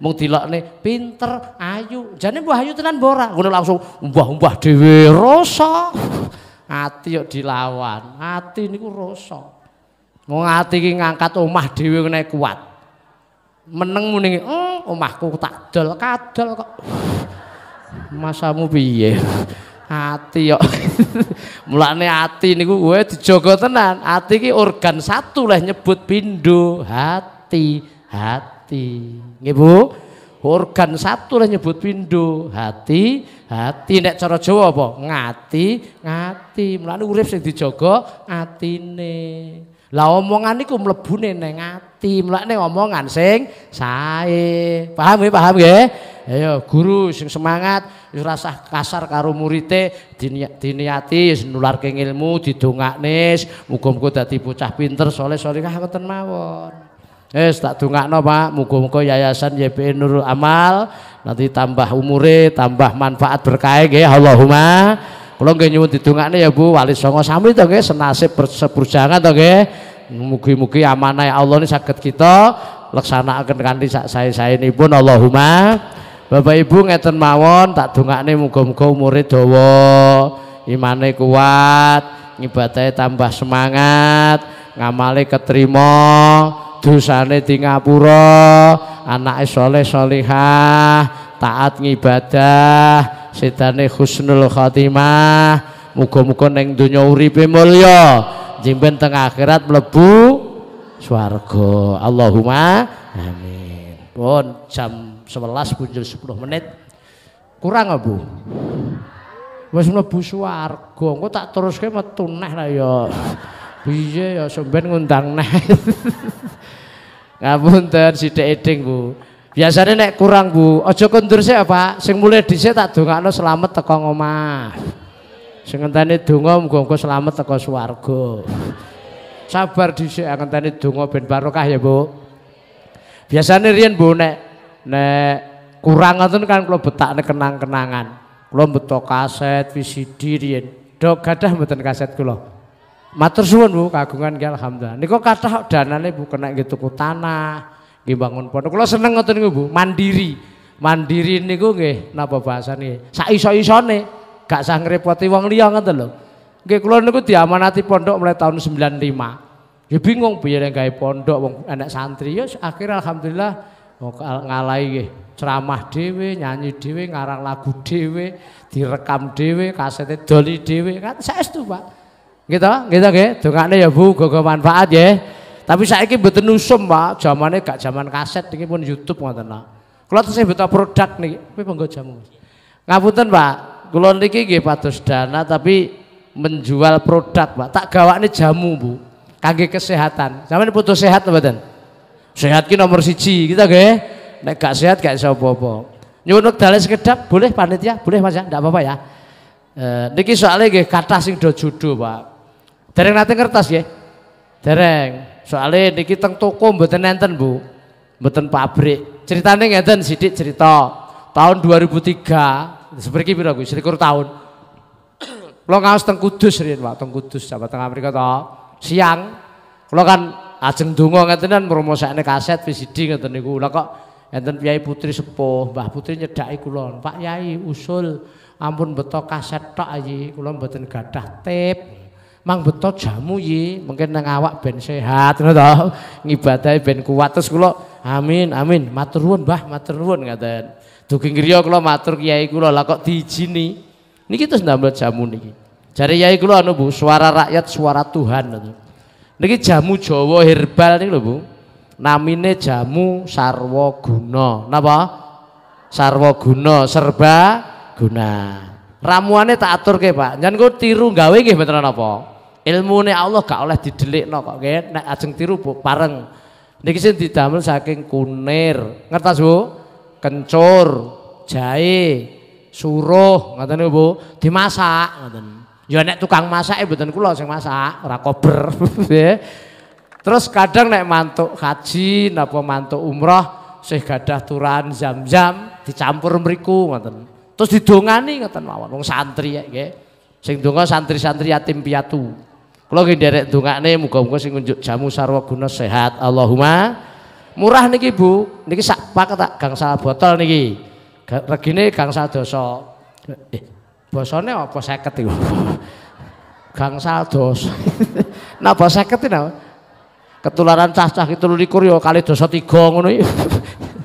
mung dilokne pinter, ayu. Jane buah Ayu tenan borak gue langsung buah-buah dewi rosok hati yuk dilawan. ini gue rosok mau hati iki ngangkat omah dewi kena kuat. Meneng muni, "Hm, eh, omahku tak dol kadol kok." Masamu piye? hati yuk Mulane hati ini gue dijogo tenan. hati iki organ satu lah nyebut pindu hati, hati hati. Nggih Bu? Organ satu lah nyebut pindho, hati, hati nek cara Jawa apa? Ngati, ngati. Mulane urip sing dijaga atine. Lah omongan niku mlebune ngati ati, mlakne omongan sing sae. Paham nggih, paham nggih? Ayo guru sing semangat, wis rasah kasar karo muridé diniati wis nularke ilmu didongakne, muga-muga dadi bocah pinter soleh solehah ngoten mawon eh tak tunggak no Pak, mugo-mugo yayasan YPI e Nurul Amal nanti tambah umure, tambah manfaat berkah ya Allahumma. Kalau nggih nyuwun nih ya Bu, wali songo sambil to nggih, senasib berseburjangan to nggih. Mugi-mugi amanah ya Allah ini sakit kita laksana akan saya sak ini pun Allahumma. Bapak Ibu ngeten mawon tak tunggak nih mugo-mugo umure cowok imane kuat, ibadahnya tambah semangat, ngamale keterima dosane di ngapura anak soleh solihah taat ngibadah sedane husnul khotimah muga-muga ning donya uripe mulya jimben teng akhirat mlebu swarga Allahumma
amin
pun jam 11 punjul 10 menit kurang apa Bu wis mlebu swarga engko tak teruske metu neh lah ya piye ya sampean ngundang neh Ngapunten sithik eding Bu. Biasanya nek kurang Bu, aja kondur sik Pak. Sing mulai dhisik tak dongakno selamat teko omah. Sing ngenteni donga muga-muga selamat teko swarga. Sabar dhisik ah, ngenteni donga ben barokah ya Bu. Biasanya riyen Bu nek nek kurang ngoten kan kula betakne kenang-kenangan. Kula beto kaset VCD riyen. Dok gadah mboten kaset kula. Matur suwun Bu, kagungan nggih alhamdulillah. Niku kathah danane Bu kena nggih tuku tanah, nggih bangun pondok. Kula seneng ngoten niku Bu, mandiri. Mandiri niku nggih napa bahasane? Sak iso-isone, gak usah ngrepoti wong liya ngoten lho. Nggih kula niku diamanati pondok mulai tahun 95. Ya bingung piye nek gawe pondok wong anak santri ya akhirnya alhamdulillah oh, ngalai nggih ceramah dhewe, nyanyi dhewe, ngarang lagu dhewe, direkam dhewe, kasete doli dhewe. Kan saestu, Pak. Gitu, gitu ke Dongakne ya Bu, gogo manfaat ya. Tapi saya ini betul nusum Pak. Zamane gak zaman kaset iki pun YouTube nggak ngoten kalau tuh saya betul produk nih, tapi bangga jamu. Ngapunten, Pak. kalau niki nggih pados dana tapi menjual produk, Pak. Tak gawat nih jamu, Bu. kaget kesehatan. zaman ini putus sehat badan. Sehat ki nomor C gitu ke Nek gak sehat gak iso apa-apa. nyunut dalih sekedap boleh panitia boleh mas ya tidak apa-apa ya eh, niki soalnya gak kata sing do judo pak Dereng nate kertas ya? Dereng. Soale niki teng toko mboten enten, Bu. Mboten pabrik. Ceritane ngeten sithik cerita. Tahun 2003, seperti pira kuwi? 20 tahun. Kula ngaos teng Kudus riyen, Pak, teng Kudus, Jawa Tengah Amerika to. Siang kula kan ajeng donga ngeten kan, mromosakne kaset VCD ngeten niku. Lah kok enten Kyai Putri sepuh, Mbah Putri nyedhaki kula, Pak Kyai usul ampun beto kaset tok ayi, kula mboten gadah tape. Mang Beto jamu ye, mungkin nang awak ben sehat ngono to. Ngibadahe ben kuat terus kula amin amin matur nuwun Mbah, matur nuwun ngaten. Dugi griya kula matur kiai kula lah kok diijini. kita terus ndamel jamu niki. Jare kiai kula anu Bu, suara rakyat suara Tuhan ngono. Niki jamu jowo herbal niki lho Bu. Namine jamu sarwo guna. Napa? sarwo guna, serba guna. ramuannya tak ke Pak. Jangan kok tiru gawe gitu betul apa. Ilmu ini Allah gak oleh no kok gak. nek ajeng tiru bu, pareng. Niki sini didamel saking kunir. ngertas Bu? Kencur, jahe, suruh, nih Bu, dimasak ngoten. Ya nek tukang masak mboten kulo sing masak, Rakober, Terus kadang nek mantuk haji napa mantuk umroh sih gadah turan jam-jam, dicampur meriku, ngerti. Terus didongani nih mawon wong santri ya gak. Sing donga santri-santri yatim piatu gede nggih tunggak dongakne muka-muka sing ngunjuk jamu sarwa guna sehat. Allahumma murah niki Bu. Niki sak pak tak gangsal botol niki. Regine gangsal dosa. Eh, basane apa 50 iku? gangsal nah Napa 50 ini? Ketularan cah-cah 23 ya kali doso 3 ngono ya.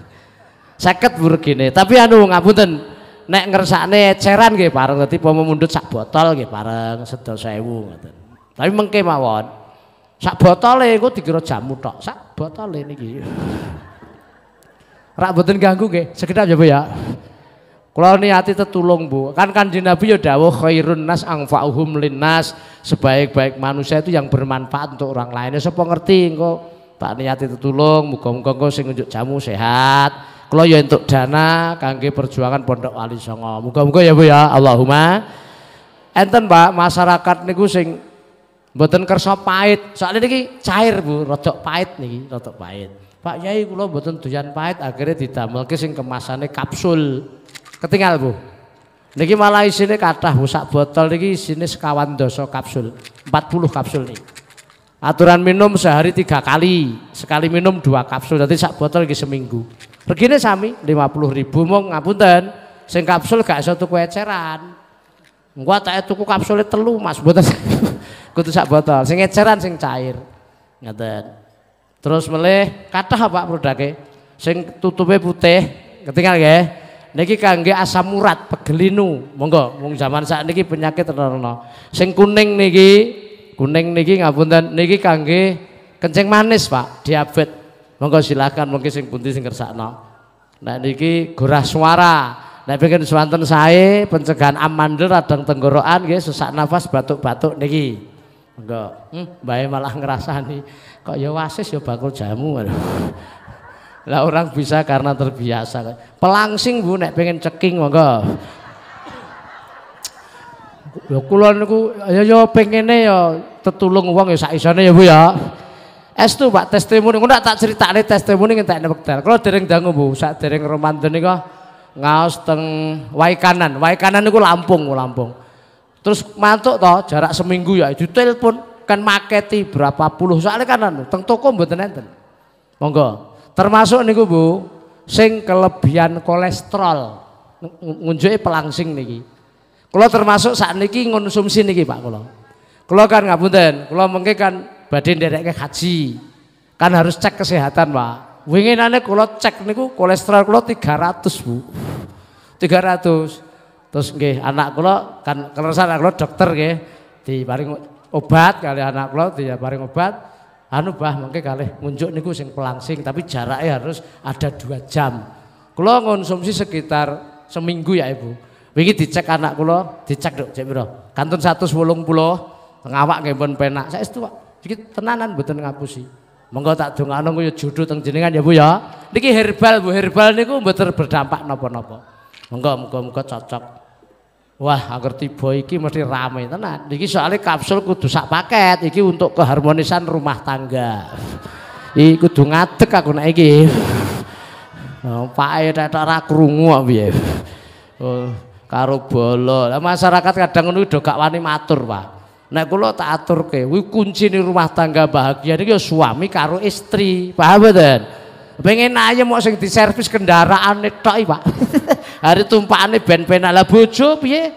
seket Bu regine. Tapi anu ngapunten. Nek ngersakne ceran nggih bareng dadi apa mundut sak botol nggih bareng sedaya 1000 ngoten. Tapi mengke mawon. Sak botole iku dikira jamu tok. Sak botole niki. Rak boten ganggu nggih. Sekedap ya Bu ya. Kula niati tetulung Bu. Kan Kanjeng Nabi ya dawuh khairun nas angfauhum linnas, sebaik-baik manusia itu yang bermanfaat untuk orang lain. Ya, sapa ngerti engko Pak niati tetulung, muga-muga engko sing njuk jamu sehat. Kula ya entuk dana kangge perjuangan Pondok Wali Songo. Muga-muga ya Bu ya. Allahumma enten Pak masyarakat niku sing Mboten kersa pahit. Soalnya niki cair Bu, rotok pahit nih rotok pahit. Pak Yai kula mboten tujuan pahit akhirnya didamelke sing kemasane kapsul. Ketinggal Bu. Niki malah isine kathah sak botol niki isine sekawan dosa kapsul. 40 kapsul nih Aturan minum sehari tiga kali, sekali minum dua kapsul, jadi sak botol lagi seminggu. Begini sami lima puluh ribu mau ngapunten, sing kapsul gak satu kue eceran. gua tak tuku kapsulnya telu Mas, buatan kudu sak botol sing eceran sing cair ngeten terus meleh, kathah Pak produknya, sing tutupe putih ketinggal ya. niki kangge asam urat pegelinu monggo wong zaman niki penyakit terlarno sing kuning niki kuning niki ngapunten niki kangge kencing manis Pak diabetes monggo silakan mungkin sing pundi sing kersakno nek niki gorah suara nek pengen swanten sae pencegahan amandel radang tenggorokan nggih sesak nafas batuk-batuk niki Enggak. Hmm, bayi malah ngerasani kok ya wasis ya bakul jamu. lah orang bisa karena terbiasa. Pelangsing Bu nek pengen ceking monggo. Ya kula niku ya ya pengene ya tetulung wong ya sak ya Bu ya. Estu Pak testimoni ngono tak critakne testimoni ngentekne wekdal. Kula dereng dangu Bu, sak dereng Ramadan nika ngaos teng Waikanan. Waikanan niku Lampung, Lampung. Terus mantuk toh jarak seminggu ya itu telepon kan maketi berapa puluh soalnya kan anu, teng toko buat nenten Monggo. Termasuk niku Bu sing kelebihan kolesterol ngunjuke pelangsing niki. kalau termasuk saat niki konsumsi niki Pak kula. Kula kan nggak ngapunten, kula mengke kan badhe nderekke haji. Kan harus cek kesehatan Pak. Winginane kula cek niku kolesterol kula 300 Bu. 300. Terus nggih anak kula kan kelersa anak kula dokter nggih diparing obat kali anak kula diparing obat anu bah mengke kali ngunjuk niku sing pelangsing tapi jaraknya harus ada dua jam. Kula konsumsi sekitar seminggu ya Ibu. Wingi dicek anak kula, dicek Dok, cek pira? Kantun 180 ngawak nggih pun penak. saya Pak. sedikit tenanan mboten ngapusi. Monggo tak dongakno yo ya jodho teng jenengan ya Bu ya. Niki herbal Bu, herbal niku mboten berdampak napa-napa. Muga-muga cocok. Wah, agar tiba iki mesti rame tenan. Iki soalnya kapsul kudu sak paket, iki untuk keharmonisan rumah tangga. Iki kudu ngadeg aku nek iki. Oh, Pak e nek ora krungu kok piye. Oh, karo bolo. masyarakat kadang ngono do gak wani matur, Pak. Nek kula tak aturke, kuwi kuncine rumah tangga bahagia niki ya suami karo istri. Paham mboten? Pengen ayem mau sing diservis kendaraan, tok, Pak. Hari tumpakane ben penak lah bojo piye?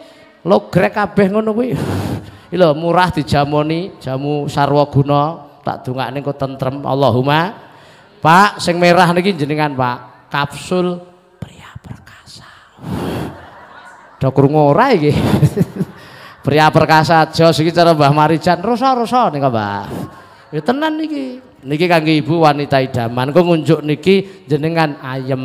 Logrek kabeh ngono kuwi. Lho murah dijamoni jamu sarwa guna tak dongakne kok tentrem Allahumma. Pak sing merah niki jenengan Pak. Kapsul pria perkasa. Dok krungu ora iki. pria perkasa jos iki cara Mbah Marijan rasa rusa nika Mbah. Ya tenan niki. Niki kangge ibu wanita idaman kok ngunjuk niki jenengan ayem.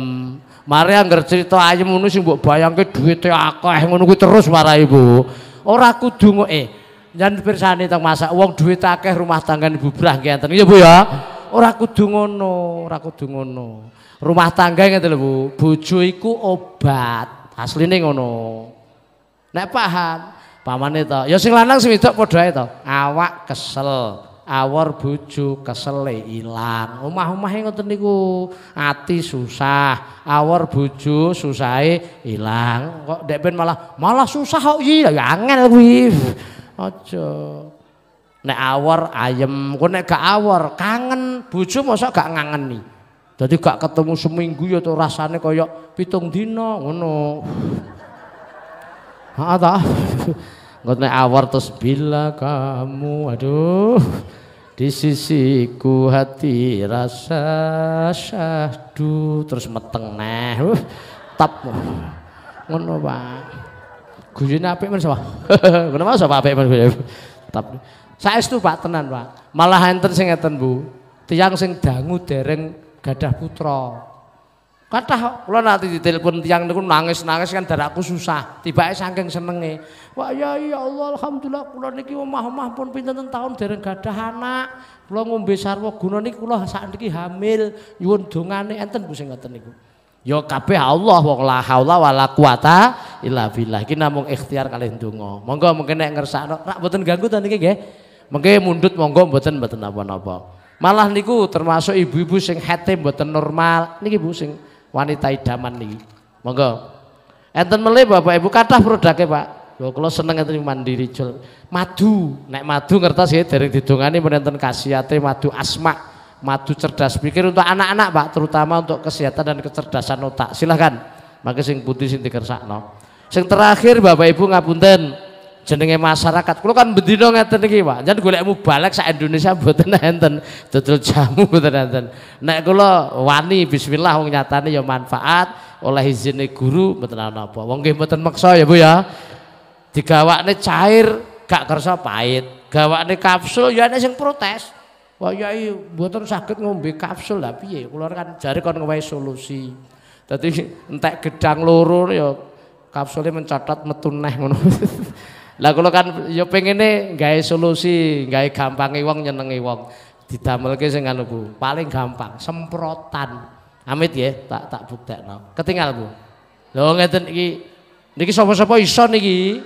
Mari anggar cerita ayem ngono sing mbok bayangke duwite akeh ngono kuwi terus marah ibu. Ora kudu ngoke. Eh, Jan pirsani teng masak wong duit akeh rumah tangga ibu brah nggih enten. Ya Bu ya. Ora kudu ngono, ora kudu ngono. Rumah tangga ini lho Bu, bojo iku obat. Asline ngono. Nek paham, pamane to. Ya sing lanang sing wedok padha ae to. Awak kesel, awor bojo kesele ilang. omah yang ngoten niku. Ati susah, awor bojo susahe ilang. Kok ndek ben malah malah susah kok iya, ya angel kuwi. Aja. Nek awor ayem, kok nek gak awor kangen bojo masa gak ngangeni. jadi gak ketemu seminggu ya tuh rasane kaya pitung dino, ngono. Heeh ta. Engkau awar terus bila kamu aduh di sisiku hati rasa syahdu terus meteng neh uh, tap ngono Pak guyune apik men sapa ngono mas sapa apik men tap saestu Pak tenan Pak malah enten sing ngeten Bu tiang sing dangu dereng gadah putra Patah kula nanti ditelepon tiang niku nangis-nangis kan darahku susah. Tibake saking senenge. Wah ya ya Allah alhamdulillah kula niki omah-omah pun pinten tahun dereng gadah anak. Kula ngombe sarwa guna niki kula sakniki hamil. Nyuwun dongane enten Bu sing ngoten niku. Ya kabeh Allah wa la haula la quwata illa billah. Iki namung ikhtiar kalih donga. Monggo mungkin nek ngersakno rak mboten ganggu ta niki nggih. Mengke mundut monggo mboten mboten apa-apa. Malah niku termasuk ibu-ibu sing hate mboten normal. Niki Bu sing wanita idaman nih, Monggo. Enten mele Bapak Ibu kata produknya Pak. Lho kalau seneng enten mandiri jol. Madu, naik madu ngertos ya dari didongani menenten enten madu asma. Madu cerdas pikir untuk anak-anak Pak, terutama untuk kesehatan dan kecerdasan otak. Silahkan. Maka sing putih sing No, Sing terakhir Bapak Ibu ngapunten jenenge masyarakat. Kulo kan bedino ngeten iki, Pak. Jan mau balik sak Indonesia mboten enten. Dodol jamu mboten enten. Nek kulo wani bismillah wong nyatane ya manfaat oleh izine guru mboten apa. Wong nggih mboten maksa ya, Bu ya. Digawakne cair gak kersa pahit. Gawakne kapsul ya ana sing protes. Wah ya iya, mboten sakit ngombe kapsul lah piye? kulo kan jare kon ngewahi solusi. Tapi entek gedang loro ya kapsulnya mencatat metuneh. ngono. Lah kula kan ya pengene gawe solusi, gawe gampang wong nyenengi wong. Didamelke sing anu Bu, paling gampang semprotan. Amit ya, tak tak buktekno. Ketinggal Bu. Lho ngeten iki niki sapa-sapa iso niki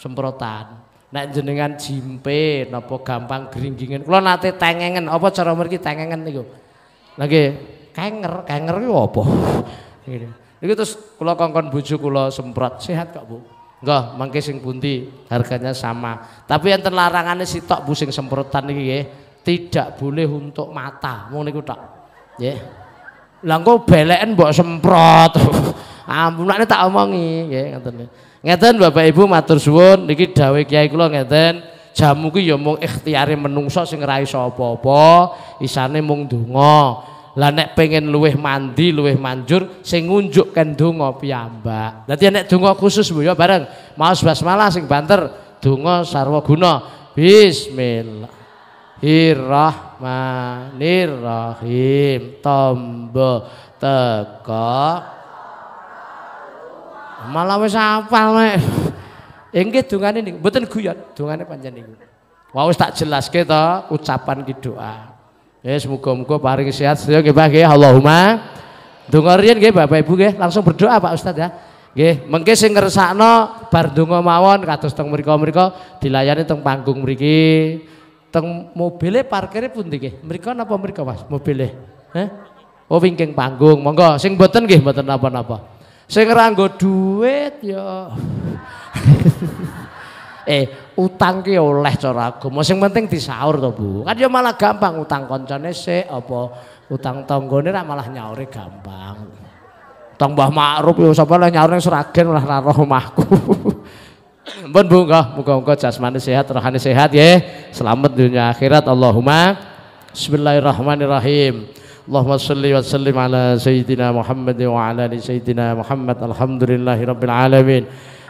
semprotan. Nek jenengan jimpe napa gampang gringgingen. Kula nate tengengen apa cara mriki tengengen niku. Lagi kenger, kenger ki apa? Niku terus kula kongkon bojo kula semprot sehat kok Bu. Enggak, mengke sing pundi? Harganya sama. Tapi yang terlarangannya si tok busing semprotan ini ya tidak boleh untuk mata. Mau niku tok. Ya. Lah engko beleken mbok semprot. Ampunane tak omongi nggih ngoten. Ngeten Bapak Ibu matur suwun niki dawuh Kiai kula ngeten. Jamu ki ya mung ikhtiare menungso sing ra iso apa-apa, isane mung donga. Lah nek pengen luweh mandi, luweh manjur sing ngunjukkan donga piyambak. Nanti nek donga khusus Bu ya bareng maos basmalah sing banter donga sarwa guna. Bismillah. Irrahmanirrahim tombo teko malah wis hafal nek nggih dungane ning mboten guyon dungane panjenengan niku wau tak jelaske to ucapan ki doa Ya semoga-moga paring sehat sedaya nggih Pak nggih Allahumma. Donga riyen nggih Bapak Ibu nggih langsung berdoa Pak Ustaz ya. Nggih, mengke sing ngersakno bar donga mawon kados teng mriku-mriku dilayani teng panggung mriki. Teng mobile parkire pundi nggih? Mriku napa mriku Mas mobile? Heh. Oh wingking panggung. Monggo sing mboten nggih mboten napa-napa. Sing nggo duit ya. eh utang ki oleh cara agama sing penting disaur to Bu kan ya malah gampang utang koncone sik apa utang tanggane ra malah nyaure gampang utang Mbah Ma'ruf yo sapa lah nyaure Sragen lah ra omahku Mbon Bu enggak muga-muga jasmani sehat rohani sehat ya selamat dunia akhirat Allahumma Bismillahirrahmanirrahim Allahumma salli wa sallim ala sayyidina Muhammad wa ala ali sayyidina Muhammad alhamdulillahi rabbil alamin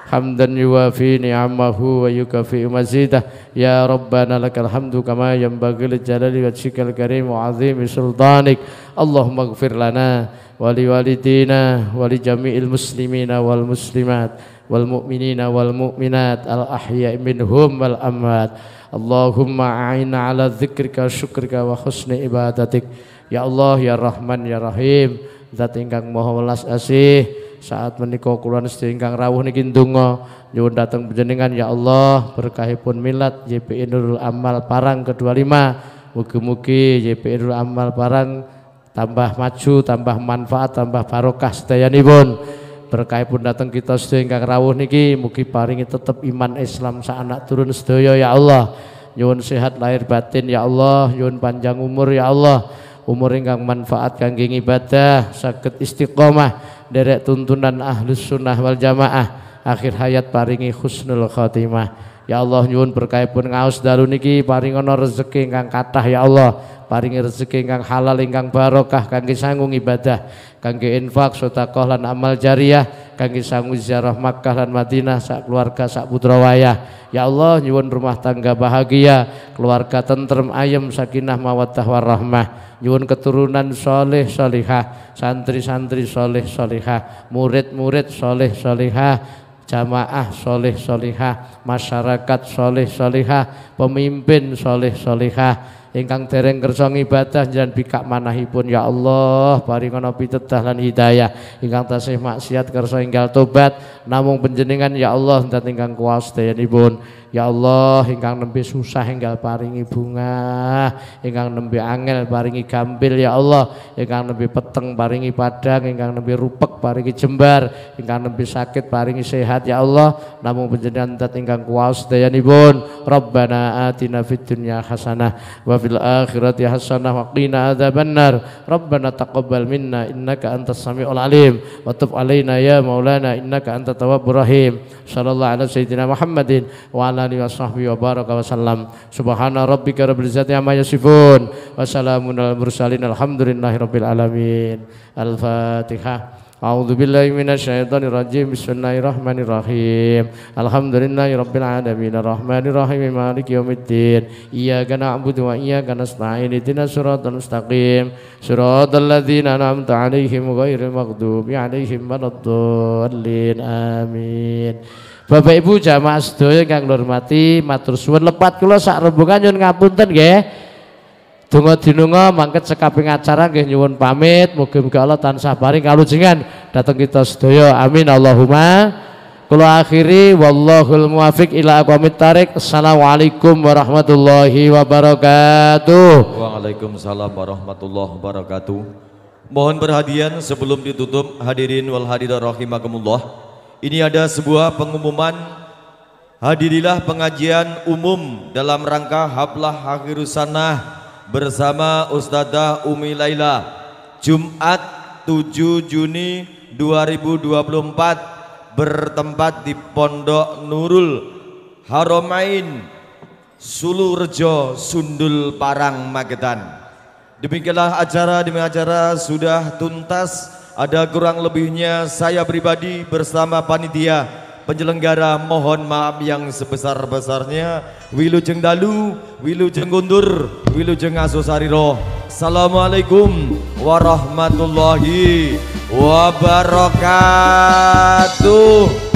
hamdan yuwafi ni'amahu wa yukafi mazidah ya rabbana lakal hamdu kama yanbaghi li jalali wa syikal karim wa azimi sultanik allahumma ighfir lana wa li walidina wa li jami'il muslimina wal muslimat wal mu'minina wal mu'minat al ahya' minhum wal amwat Allahumma a'in ala dzikrika syukrika wa husni ibadatik Ya Allah ya Rahman ya Rahim zat ingkang maha welas asih saat menika kula sedaya ingkang rawuh niki ndonga nyuwun dhateng panjenengan ya Allah berkahipun milat JPI Nurul Amal Parang ke-25 mugi-mugi JPI Nurul Amal Parang tambah maju tambah manfaat tambah barokah sedayanipun berkahipun datang kita sedaya ingkang rawuh niki mugi paringi tetep iman Islam sa anak turun sedaya ya Allah nyuwun sehat lahir batin ya Allah nyuwun panjang umur ya Allah umur ingkang manfaat kangge ibadah sakit istiqomah derek tuntunan ahlus sunnah wal jamaah akhir hayat paringi husnul khotimah Ya Allah nyuwun berkah pun ngaos dalu niki paringono rezeki ingkang kathah ya Allah paringi rezeki ingkang halal ingkang barokah kangge sanggung ibadah kangge infak sedekah lan amal jariah kangge sangu ziarah Makkah dan Madinah sak keluarga sak putra wayah ya Allah nyuwun rumah tangga bahagia keluarga tentrem ayem sakinah mawaddah warahmah nyuwun keturunan soleh solihah santri-santri soleh solihah murid-murid soleh solihah jamaah soleh solihah, masyarakat soleh solihah, pemimpin soleh solihah, ingkang dereng kersa ngibadah jenengan bikak manahipun ya Allah paringana pitedah lan hidayah ingkang tasih maksiat kersa inggal tobat namung panjenengan ya Allah dan ingkang kuas dayanipun Ya Allah hingga nembe susah hingga paringi bunga, hingga nembe angel paringi gambil ya Allah, hingga nembe peteng paringi padang, hingga nembe rupek paringi jembar, hingga nembe sakit paringi sehat ya Allah. Namun panjenengan tat ingkang kuwaos dayanipun. Rabbana atina fid dunya hasanah wa fil akhirati hasanah wa qina adzabannar. Rabbana taqabbal minna innaka antas samiul alim wa tub alaina ya maulana innaka antat tawwabur rahim. Sallallahu ala sayyidina Muhammadin wa alihi wa sahbihi wa baraka sallam. Subhana rabbika rabbil izzati amma yasifun. Wassalamun alal mursalin. Alhamdulillahi rabbil alamin. Al-Fatihah. A'udzu billahi minasyaitonir rajim. Bismillahirrahmanirrahim. rabbil alamin arrahmanir rahim maliki yaumiddin. Iyyaka na'budu wa iyyaka nasta'in. Ihdinash siratal mustaqim. Siratal ladzina an'amta 'alaihim ghairil maghdubi 'alaihim waladdallin. Amin. Bapak Ibu jamaah sedaya yang kula hormati, matur suwun lepat kula sak rombongan nyuwun ngapunten nggih. Donga dinunga mangket sekaping acara nggih nyuwun pamit, mugi-mugi Allah tansah paring kalujengan dateng kita sedaya. Amin Allahumma. Kula akhiri wallahul muwafiq ila aqwamit tarik. Assalamualaikum warahmatullahi wabarakatuh.
Waalaikumsalam warahmatullahi wabarakatuh. Mohon perhatian sebelum ditutup hadirin wal hadirat rahimakumullah. Ini ada sebuah pengumuman Hadirilah pengajian umum dalam rangka Hablah Hakirusanah bersama Ustadzah Umi Laila Jumat 7 Juni 2024 bertempat di Pondok Nurul Haromain Sulurejo Sundul Parang Magetan Demikianlah acara demi acara sudah tuntas ada kurang lebihnya saya pribadi bersama panitia penyelenggara mohon maaf yang sebesar-besarnya. Wilujeng Dalu, Wilujeng Gundur, Wilujeng Asosariro. Assalamualaikum warahmatullahi wabarakatuh.